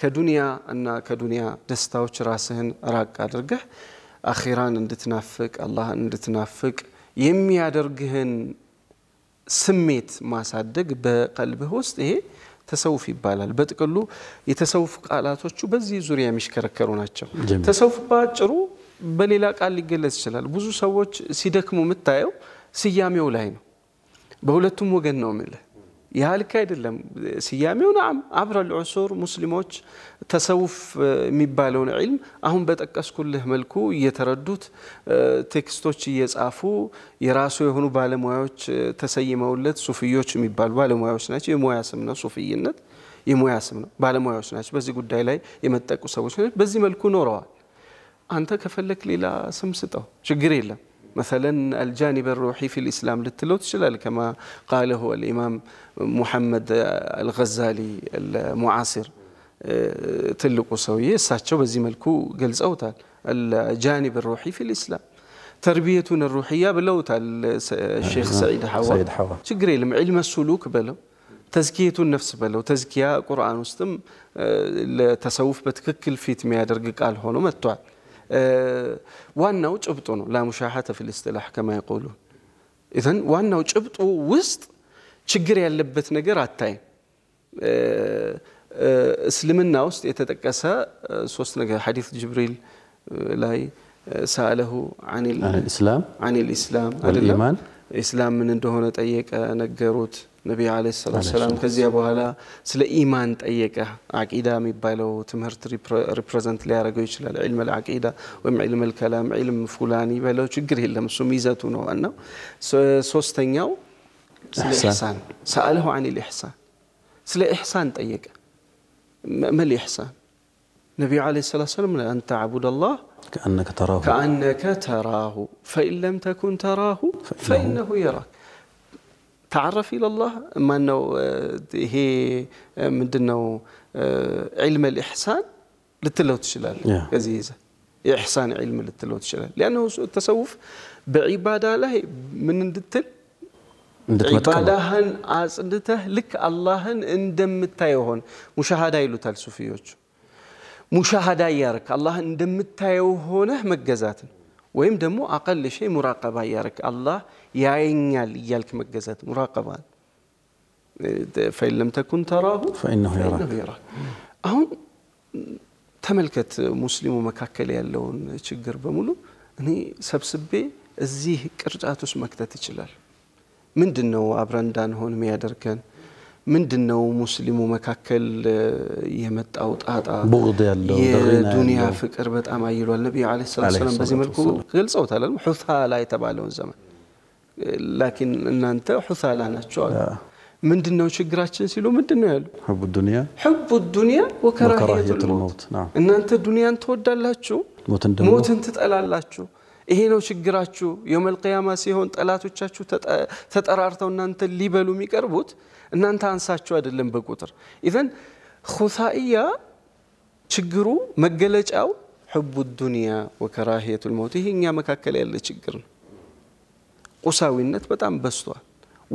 ከዱንያ እና ከዱንያ ደስታዎች ራስህን ራቅ አድርገህ አኺራን እንድትናፍቅ አላህን እንድትናፍቅ የሚያደርግህን ስሜት ማሳደግ በቀልብህ ውስጥ ይሄ ተሰውፍ ይባላል። በጥቅሉ የተሰውፍ ቃላቶቹ በዚህ ዙሪያ የሚሽከረከሩ ናቸው። ተሰውፍ በአጭሩ በሌላ ቃል ሊገለጽ ይችላል። ብዙ ሰዎች ሲደክሙ የምታየው ስያሜው ላይ ነው። በሁለቱም ወገን ነው ምልህ ይህ ልክ አይደለም። ስያሜው ናም አብረል ዑሱር ሙስሊሞች ተሰውፍ የሚባለውን ዒልም አሁን በጠቀስኩልህ መልኩ እየተረዱት ቴክስቶች እየጻፉ የራሱ የሆኑ ባለሙያዎች ተሰይመውለት ሱፍዮች የሚባሉ ባለሙያዎች ናቸው። የሙያ ስም ነው ሱፍይነት፣ የሙያ ስም ነው። ባለሙያዎች ናቸው። በዚህ ጉዳይ ላይ የመጠቁ ሰዎች በዚህ መልኩ ኖረዋል። አንተ ከፈለክ ሌላ ስም ስጠው፣ ችግር የለም። مثلا الجانب الروحي في الإسلام للتلوت كما قاله الإمام محمد الغزالي المعاصر آه، تلقوا سوية ساتشو بزي ملكو قلز أوتال الجانب الروحي في الإسلام تربيتنا الروحية بلوت الشيخ نعم. سعيد حوا سعيد حوا شقري لم علم السلوك بلو تزكية النفس بلو تزكية قرآن وستم التصوف آه، بتككل في تميادر قال هونو متوعد وانا وجبطو لا مشاحته في الاصطلاح كما يقولون اذا وانا وجبطو وسط شجر يلبت نجرات تاي اسلمنا وسط يتتكسى سوست حديث جبريل لاي ساله عن الاسلام عن الاسلام عن الإيمان الاسلام من عنده هنا تايك نجروت نبي عليه الصلاة والسلام كذي أبو هلا سل إيمان تأيكة عقيدة مبالو تمهرت ريبريزنت لي أرجو يشل العلم العقيدة وعلم الكلام علم فلاني بلو شو جري لهم شو ميزاته نو أنا سوستنيو سل إحسان سأله عن الإحسان سل إحسان تأيكة ما, ما الإحسان نبي عليه الصلاة والسلام أن تعبد الله كأنك تراه كأنك تراه فإن لم تكن تراه فإنه يراك تعرف إلى الله ما أنه آه، هي آه، مدنو آه، علم الإحسان للتلو الشلال عزيزة yeah. إحسان علم للتلوت الشلال لأنه التصوف بعبادة له من التل عبادهن أصدته لك اللهن اندم تايهون مشاهدة يلوتال مشاهده يارك الله አላህን እንደምታየው ሆነህ መገዛትን ወይም ደግሞ አቀል ሸይ ሙራቀባ እያረክ ያየኛል እያልክ መገዛት ሙራቀባ ፈኢን ለም ተኩን ተራሁ አሁን ተመልከት ሙስሊሙ መካከል ያለውን ችግር በሙሉ እኔ ሰብስቤ እዚህ ቅርጫት ውስጥ መክተት ይችላል። ምንድን ነው አብረን እንዳንሆን የሚያደርገን? ምንድን ነው ሙስሊሙ መካከል የመጣው ጣጣ? ቡግድ ያለው የዱንያ ፍቅር በጣም አይሏል። ነቢዩ ዓለይሂ ሰላም በዚህ መልኩ ገልጸውታል። ሑታላ የተባለውን ዘመን ላኪን እናንተ ሑሳላ ናቸው አሉ። ምንድን ነው ችግራችን ሲሉ ምንድን ነው ያሉ? ሕቡ ዱንያ ሕቡ ዱንያ ወከራሂየቱል መውት። እናንተ ዱንያን ትወዳላችሁ፣ ሞትን ትጠላላችሁ። ይሄ ነው ችግራችሁ። የውመል ቂያማ ሲሆን ጠላቶቻችሁ ተጠራርተው እናንተ ሊበሉ የሚቀርቡት እናንተ አንሳችሁ አይደለም በቁጥር ኢዘን ሁሳኢያ ችግሩ መገለጫው ሕቡ ዱንያ ወከራሂየቱል መውት። ይሄ እኛ መካከል ያለ ችግር ነው። ቁሳዊነት በጣም በስቷል።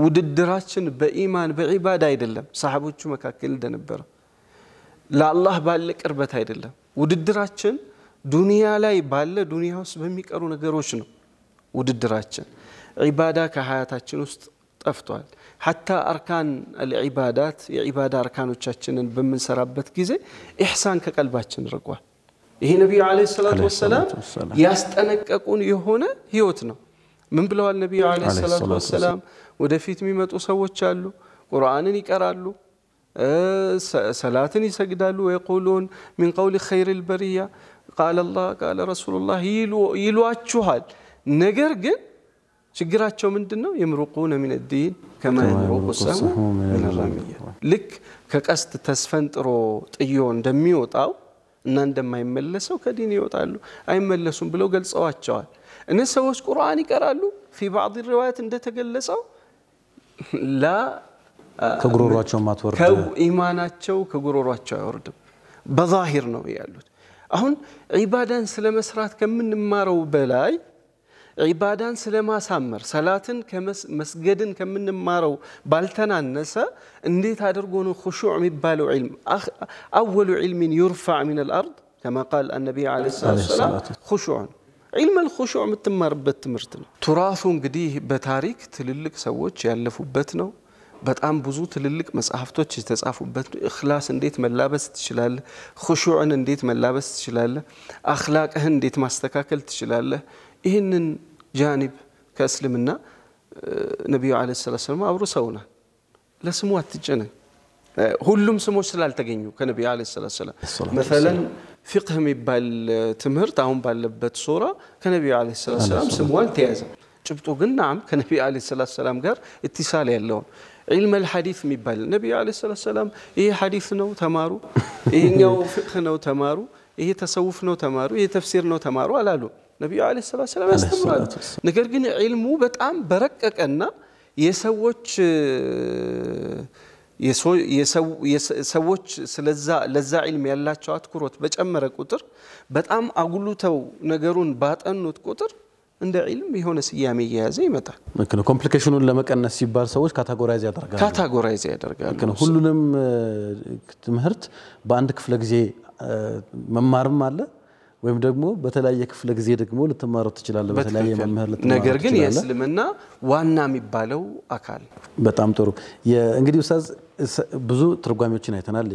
ውድድራችን በኢማን በዒባዳ አይደለም፣ ሰሓቦቹ መካከል እንደነበረ ለአላህ ባለ ቅርበት አይደለም። ውድድራችን ዱንያ ላይ ባለ ዱንያ ውስጥ በሚቀሩ ነገሮች ነው። ውድድራችን ዒባዳ ከሀያታችን ውስጥ ጠፍቷል። ሐታ አርካን አልዒባዳት የዒባዳ አርካኖቻችንን በምንሰራበት ጊዜ ኢሕሳን ከቀልባችን ርቋል። ይሄ ነቢዩ ዓለይሂ ሰላቱ ወሰላም ያስጠነቀቁን የሆነ ህይወት ነው። من بلوا النبي عليه الصلاة والسلام ودفيت ميمتو سووش قالوا قرآن يقرالو صلاة يسجدالو ويقولون من قول خير البرية قال الله قال رسول الله يلو يلو جن شجرات شو من دنا يمرقون من الدين كما يمرق السهم من الرمية لك كقست تسفنت رو تيون دميوت أو نان ما يملسوا كدين يوت علو أي ملسون بلو جلس أو أتشوهاد እነዚህ ሰዎች ቁርአን ይቀራሉ። ፊ ባዕድ ሪዋያት እንደተገለጸው ላ ከጉሮሯቸው ማትወርድ ኢማናቸው ከጉሮሯቸው አይወርድም። በዛሂር ነው ያሉት። አሁን ዒባዳን ስለ መስራት ከምንማረው በላይ ዒባዳን ስለማሳመር ሰላትን መስገድን ከምንማረው ባልተናነሰ እንዴት አድርጎ ነው ኹሹዕ የሚባለው ዒልም አወሉ ዒልሚን ዩርፋዕ ሚን አልአርድ ከማ ቃል አነቢይ ዓለይሂ ሰላቱ ወሰላም ኹሹዕ ነው። ዒልም አልኹሹዕ የምትማርበት ትምህርት ነው። ቱራሱ እንግዲህ በታሪክ ትልልቅ ሰዎች ያለፉበት ነው። በጣም ብዙ ትልልቅ መጽሐፍቶች የተጻፉበት ነው። እኽላስ እንዴት መላበስ ትችላለህ? ኹሹዕን እንዴት መላበስ ትችላለህ? አኽላቅህን እንዴት ማስተካከል ትችላለህ? ይህንን ጃኒብ ከእስልምና ነቢዩ ዓለይሂ ሰላቱ ወሰላም አውርሰውናል። ለስሙ አትጨነቅ። ሁሉም ስሞች ስላልተገኙ ከነቢዩ ዓለይሂ ሰላቱ ወሰላም መሰለን فقه ميبال تمهر تاعهم بالبت صورة كان النبي عليه الصلاة والسلام سموال تيازا جبتو قل نعم كان النبي عليه الصلاة والسلام قال اتصال يلون علم الحديث ميبال النبي عليه الصلاة والسلام إيه حديثنا وتمارو إيه *laughs* نو فقهنا وتمارو إيه تصوفنا وتمارو إيه نو تمارو على لون النبي عليه الصلاة والسلام استمر نقرقين علمه بتعام برقك أن ሰዎች ለዛ ዒልም ያላቸው አትኩሮት በጨመረ ቁጥር በጣም አጉልተው ነገሩን ባጠኑት ቁጥር እንደ ዒልም የሆነ ስያሜ እየያዘ ይመጣል። ኮምፕሊኬሽኑን ለመቀነስ ሲባል ሰዎች ካታጎራይዝ ያደርጋሉ ካታጎራይዝ ያደርጋሉ። ሁሉንም ትምህርት በአንድ ክፍለ ጊዜ መማርም አለ ወይም ደግሞ በተለያየ ክፍለ ጊዜ ደግሞ ልትማረው ትችላለ። በተለያየ መምህር ልትማረው ነገር ግን የእስልምና ዋና የሚባለው አካል በጣም ጥሩ እንግዲህ ኡስታዝ ብዙ ትርጓሜዎችን አይተናል።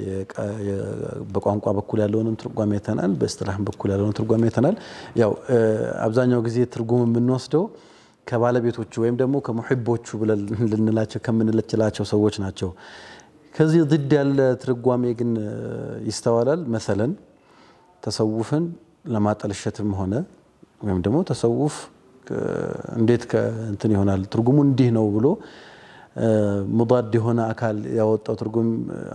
በቋንቋ በኩል ያለውንም ትርጓሜ አይተናል። በእስጥላህም በኩል ያለውን ትርጓሜ አይተናል። ያው አብዛኛው ጊዜ ትርጉም የምንወስደው ከባለቤቶቹ ወይም ደግሞ ከሙሕቦቹ ብለን ልንላቸው ከምንችላቸው ሰዎች ናቸው። ከዚህ ድድ ያለ ትርጓሜ ግን ይስተዋላል። መሰለን ተሰውፍን ለማጠልሸትም ሆነ ወይም ደግሞ ተሰውፍ እንዴት ከእንትን ይሆናል ትርጉሙ እንዲህ ነው ብሎ ሙዳድ የሆነ አካል ያወጣው ትርጉም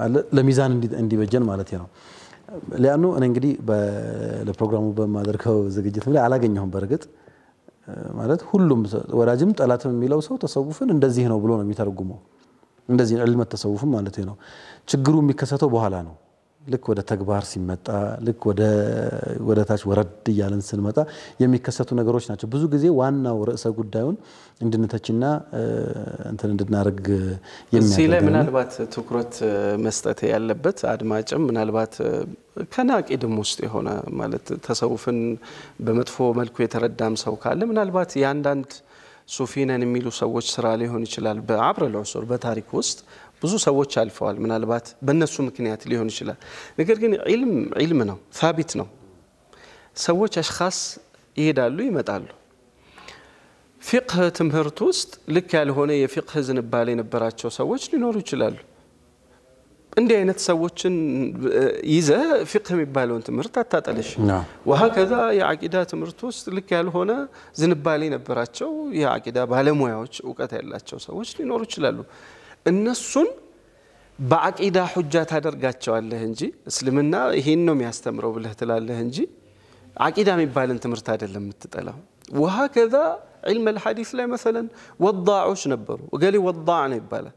አለ ለሚዛን እንዲበጀን ማለት ነው። ሊያኑ እኔ እንግዲህ ለፕሮግራሙ በማደርገው ዝግጅት ላይ አላገኘሁም። በእርግጥ ማለት ሁሉም ወዳጅም ጠላትም የሚለው ሰው ተሰውፍን እንደዚህ ነው ብሎ ነው የሚተረጉመው። እንደዚህ ዕልመት ተሰውፍም ማለት ነው። ችግሩ የሚከሰተው በኋላ ነው። ልክ ወደ ተግባር ሲመጣ ልክ ወደ ታች ወረድ እያለን ስንመጣ የሚከሰቱ ነገሮች ናቸው። ብዙ ጊዜ ዋናው ርዕሰ ጉዳዩን እንድንተችና እንትን እንድናደርግ እዚህ ላይ ምናልባት ትኩረት መስጠት ያለበት አድማጭም ምናልባት ከናቂ ድም ውስጥ የሆነ ማለት ተሰውፍን በመጥፎ መልኩ የተረዳም ሰው ካለ ምናልባት የአንዳንድ ሱፊ ነን የሚሉ ሰዎች ስራ ሊሆን ይችላል። በአብረ ዑሱር በታሪክ ውስጥ ብዙ ሰዎች አልፈዋል። ምናልባት በእነሱ ምክንያት ሊሆን ይችላል። ነገር ግን ዒልም ዒልም ነው፣ ሳቢት ነው። ሰዎች አሽኻስ ይሄዳሉ፣ ይመጣሉ። ፊቅህ ትምህርት ውስጥ ልክ ያልሆነ የፊቅህ ዝንባሌ የነበራቸው ሰዎች ሊኖሩ ይችላሉ። እንዲህ አይነት ሰዎችን ይዘ ፊቅህ የሚባለውን ትምህርት አታጠልሽ። ከዛ የአቂዳ ትምህርት ውስጥ ልክ ያልሆነ ዝንባሌ የነበራቸው የአቂዳ ባለሙያዎች እውቀት ያላቸው ሰዎች ሊኖሩ ይችላሉ። النسون بعك إذا حجات هذا رجع شو الله هنجي إسلامنا هينو يستمر وبله تلا الله هنجي عك إذا ميبال أنت مرتاد اللي متتلا وهكذا علم الحديث لا مثلا وش نبر وقالي وضاعنا يباله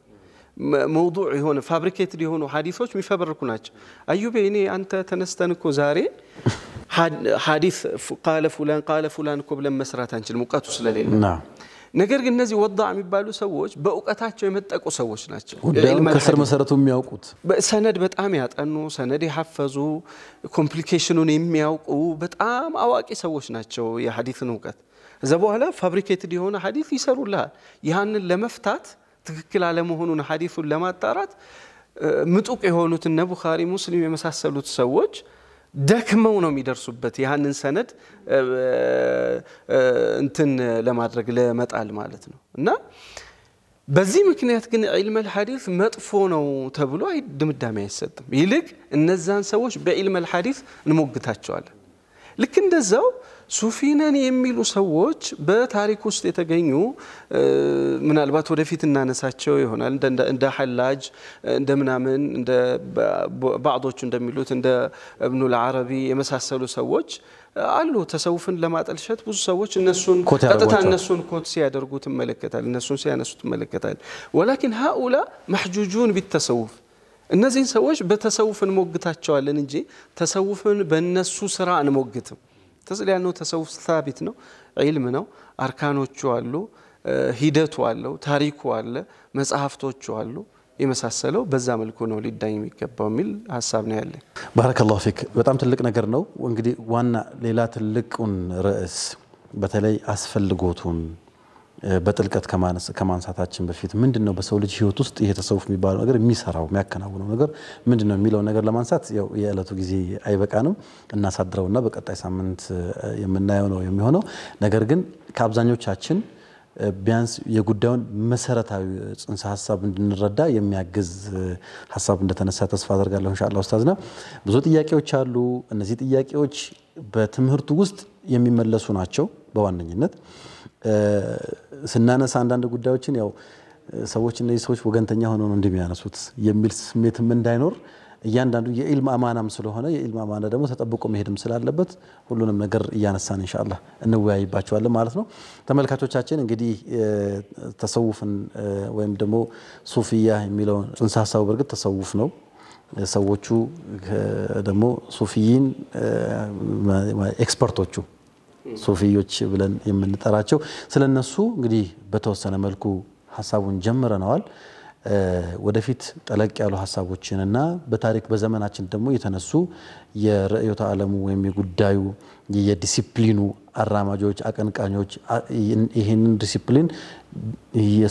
موضوع هون فابريكيتد يهونو حديثوش ميفبركوناش أيوب يعني أنت تنستنكو زاري حديث قال فلان قال فلان قبل مسرات انجل مقاتل سلالين نعم نقدر نزي وضع مبالو سووش بقى أتاتش يمتلك وسووش ناتش قدام كسر مسارة مياوكوت سند بتأميات أنه سند يحفظو complication ونيم مياوك أو بتأم أواك يسووش ناتش يا حديث نوكت زبوا هلا فابريكيت دي هون حديث يسارو لا يهان لمفتات تكل على مهون حديث لما تارت متوقع هونو تنبو خاري مسلم يمسح سلوت سووش ደክመው ነው የሚደርሱበት ያህንን ሰነድ እንትን ለማድረግ ለመጣል ማለት ነው እና በዚህ ምክንያት ግን ዒልመል ሐዲስ መጥፎ ነው ተብሎ ድምዳሜ አይሰጥም። ይልቅ እነዛን ሰዎች በዒልመል ሐዲስ እንሞግታቸዋለን። ልክ እንደዛው ሱፊነን የሚሉ ሰዎች በታሪክ ውስጥ የተገኙ ምናልባት ወደፊት እናነሳቸው ይሆናል እንደ ሐላጅ እንደ ምናምን እንደ ባዕዶቹ እንደሚሉት እንደ እብኑል የመሳሰሉ ሰዎች አሉ። ተሰውፍን ለማጠልሸት ብዙ ሰዎች እነሱን ቀጥታ እነሱን ኮት ሲያደርጉ ትመለከታል፣ እነሱን ሲያነሱ ትመለከታል። ወላኪን ሃኡላ መሕጁጁን ቢተሰውፍ እነዚህን ሰዎች በተሰውፍ እንሞግታቸዋለን እንጂ ተሰውፍን በእነሱ ስራ አንሞግትም። ተስል ያልነው ተሰውፍ ሳቢት ነው፣ ዒልም ነው። አርካኖቹ አሉ፣ ሂደቱ አለው፣ ታሪኩ አለ፣ መጽሐፍቶቹ አሉ የመሳሰለው በዛ መልኩ ነው ሊዳኝ የሚገባው የሚል ሀሳብ ነው ያለኝ። ባረከላሁ ፊክ። በጣም ትልቅ ነገር ነው። እንግዲህ ዋና ሌላ ትልቁን ርዕስ በተለይ አስፈልጎቱን በጥልቀት ከማንሳታችን በፊት ምንድን ነው በሰው ልጅ ህይወት ውስጥ ይሄ ተሰውፍ የሚባለው ነገር የሚሰራው የሚያከናውነው ነገር ምንድን ነው ነገር ለማንሳት የዕለቱ ጊዜ አይበቃንም። እናሳድረውና በቀጣይ ሳምንት የምናየው ነው የሚሆነው። ነገር ግን ከአብዛኞቻችን ቢያንስ የጉዳዩን መሰረታዊ ጽንሰ ሀሳብ እንድንረዳ የሚያግዝ ሀሳብ እንደተነሳ ተስፋ አደርጋለሁ። ኢንሻአላህ ኡስታዝና ብዙ ጥያቄዎች አሉ። እነዚህ ጥያቄዎች በትምህርቱ ውስጥ የሚመለሱ ናቸው በዋነኝነት ስናነሳ አንዳንድ ጉዳዮችን ያው ሰዎች እነዚህ ሰዎች ወገንተኛ ሆነው ነው እንደሚያነሱት የሚል ስሜትም እንዳይኖር እያንዳንዱ የኢልም አማናም ስለሆነ የኢልም አማና ደግሞ ተጠብቆ መሄድም ስላለበት ሁሉንም ነገር እያነሳን እንሻላ እንወያይባቸዋለን ማለት ነው። ተመልካቾቻችን እንግዲህ ተሰውፍን ወይም ደግሞ ሱፍያ የሚለውን ጽንሰ ሀሳቡ በእርግጥ ተሰውፍ ነው። ሰዎቹ ደግሞ ሱፍይን ኤክስፐርቶቹ ሱፊዮች ብለን የምንጠራቸው ስለነሱ እንግዲህ በተወሰነ መልኩ ሀሳቡን ጀምረነዋል። ወደፊት ጠለቅ ያሉ ሀሳቦችንና በታሪክ በዘመናችን ደግሞ የተነሱ የርዕዮተ ዓለሙ ወይም የጉዳዩ የዲሲፕሊኑ አራማጆች፣ አቀንቃኞች ይህንን ዲሲፕሊን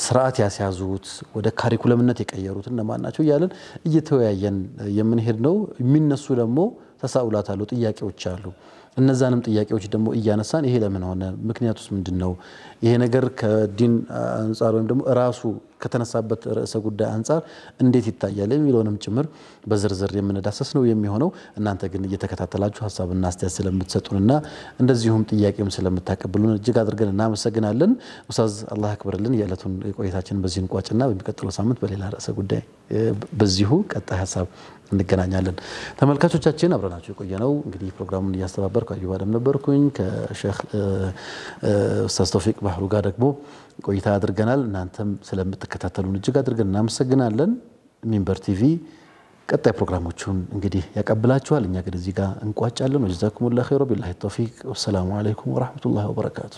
ስርዓት ያስያዙት ወደ ካሪኩለምነት የቀየሩት እነማን ናቸው እያለን እየተወያየን የምንሄድ ነው። የሚነሱ ደግሞ ተሳውላት አሉ፣ ጥያቄዎች አሉ። እነዛንም ጥያቄዎች ደግሞ እያነሳን ይሄ ለምን ሆነ፣ ውስጥ ምንድን ነው፣ ይሄ ነገር ከዲን አንጻር ወይም ደግሞ ራሱ ከተነሳበት ርዕሰ ጉዳይ አንጻር እንዴት ይታያል የሚለውንም ጭምር በዝርዝር የምንዳሰስ ነው የሚሆነው። እናንተ ግን እየተከታተላችሁ ሀሳብና አስተያየት ስለምትሰጡንና እንደዚሁም ጥያቄም ስለምታቀብሉን እጅግ አድርገን እናመሰግናለን። ኡስታዝ አላህ አክብርልን። የዕለቱን ቆይታችን በዚህ እንቋጭና በሚቀጥለው ሳምንት በሌላ ርዕሰ ጉዳይ በዚሁ ቀጣይ ሀሳብ እንገናኛለን። ተመልካቾቻችን አብረናችሁ የቆየ ነው እንግዲህ ፕሮግራሙን እያስተባበርኩ አዩብ አደም ነበርኩኝ። ከሼክ ኡስታዝ ተውፊቅ ባህሩ ጋር ደግሞ ቆይታ አድርገናል። እናንተም ስለምትከታተሉን እጅግ አድርገን እናመሰግናለን። ሚንበር ቲቪ ቀጣይ ፕሮግራሞቹን እንግዲህ ያቀብላችኋል። እኛ ግን እዚህ ጋር እንቋጫለን። ወጀዛኩሙላሁ ኸይረ ቢላሂ ተውፊቅ። ወሰላሙ አለይኩም ወረሕመቱላሂ ወበረካቱ።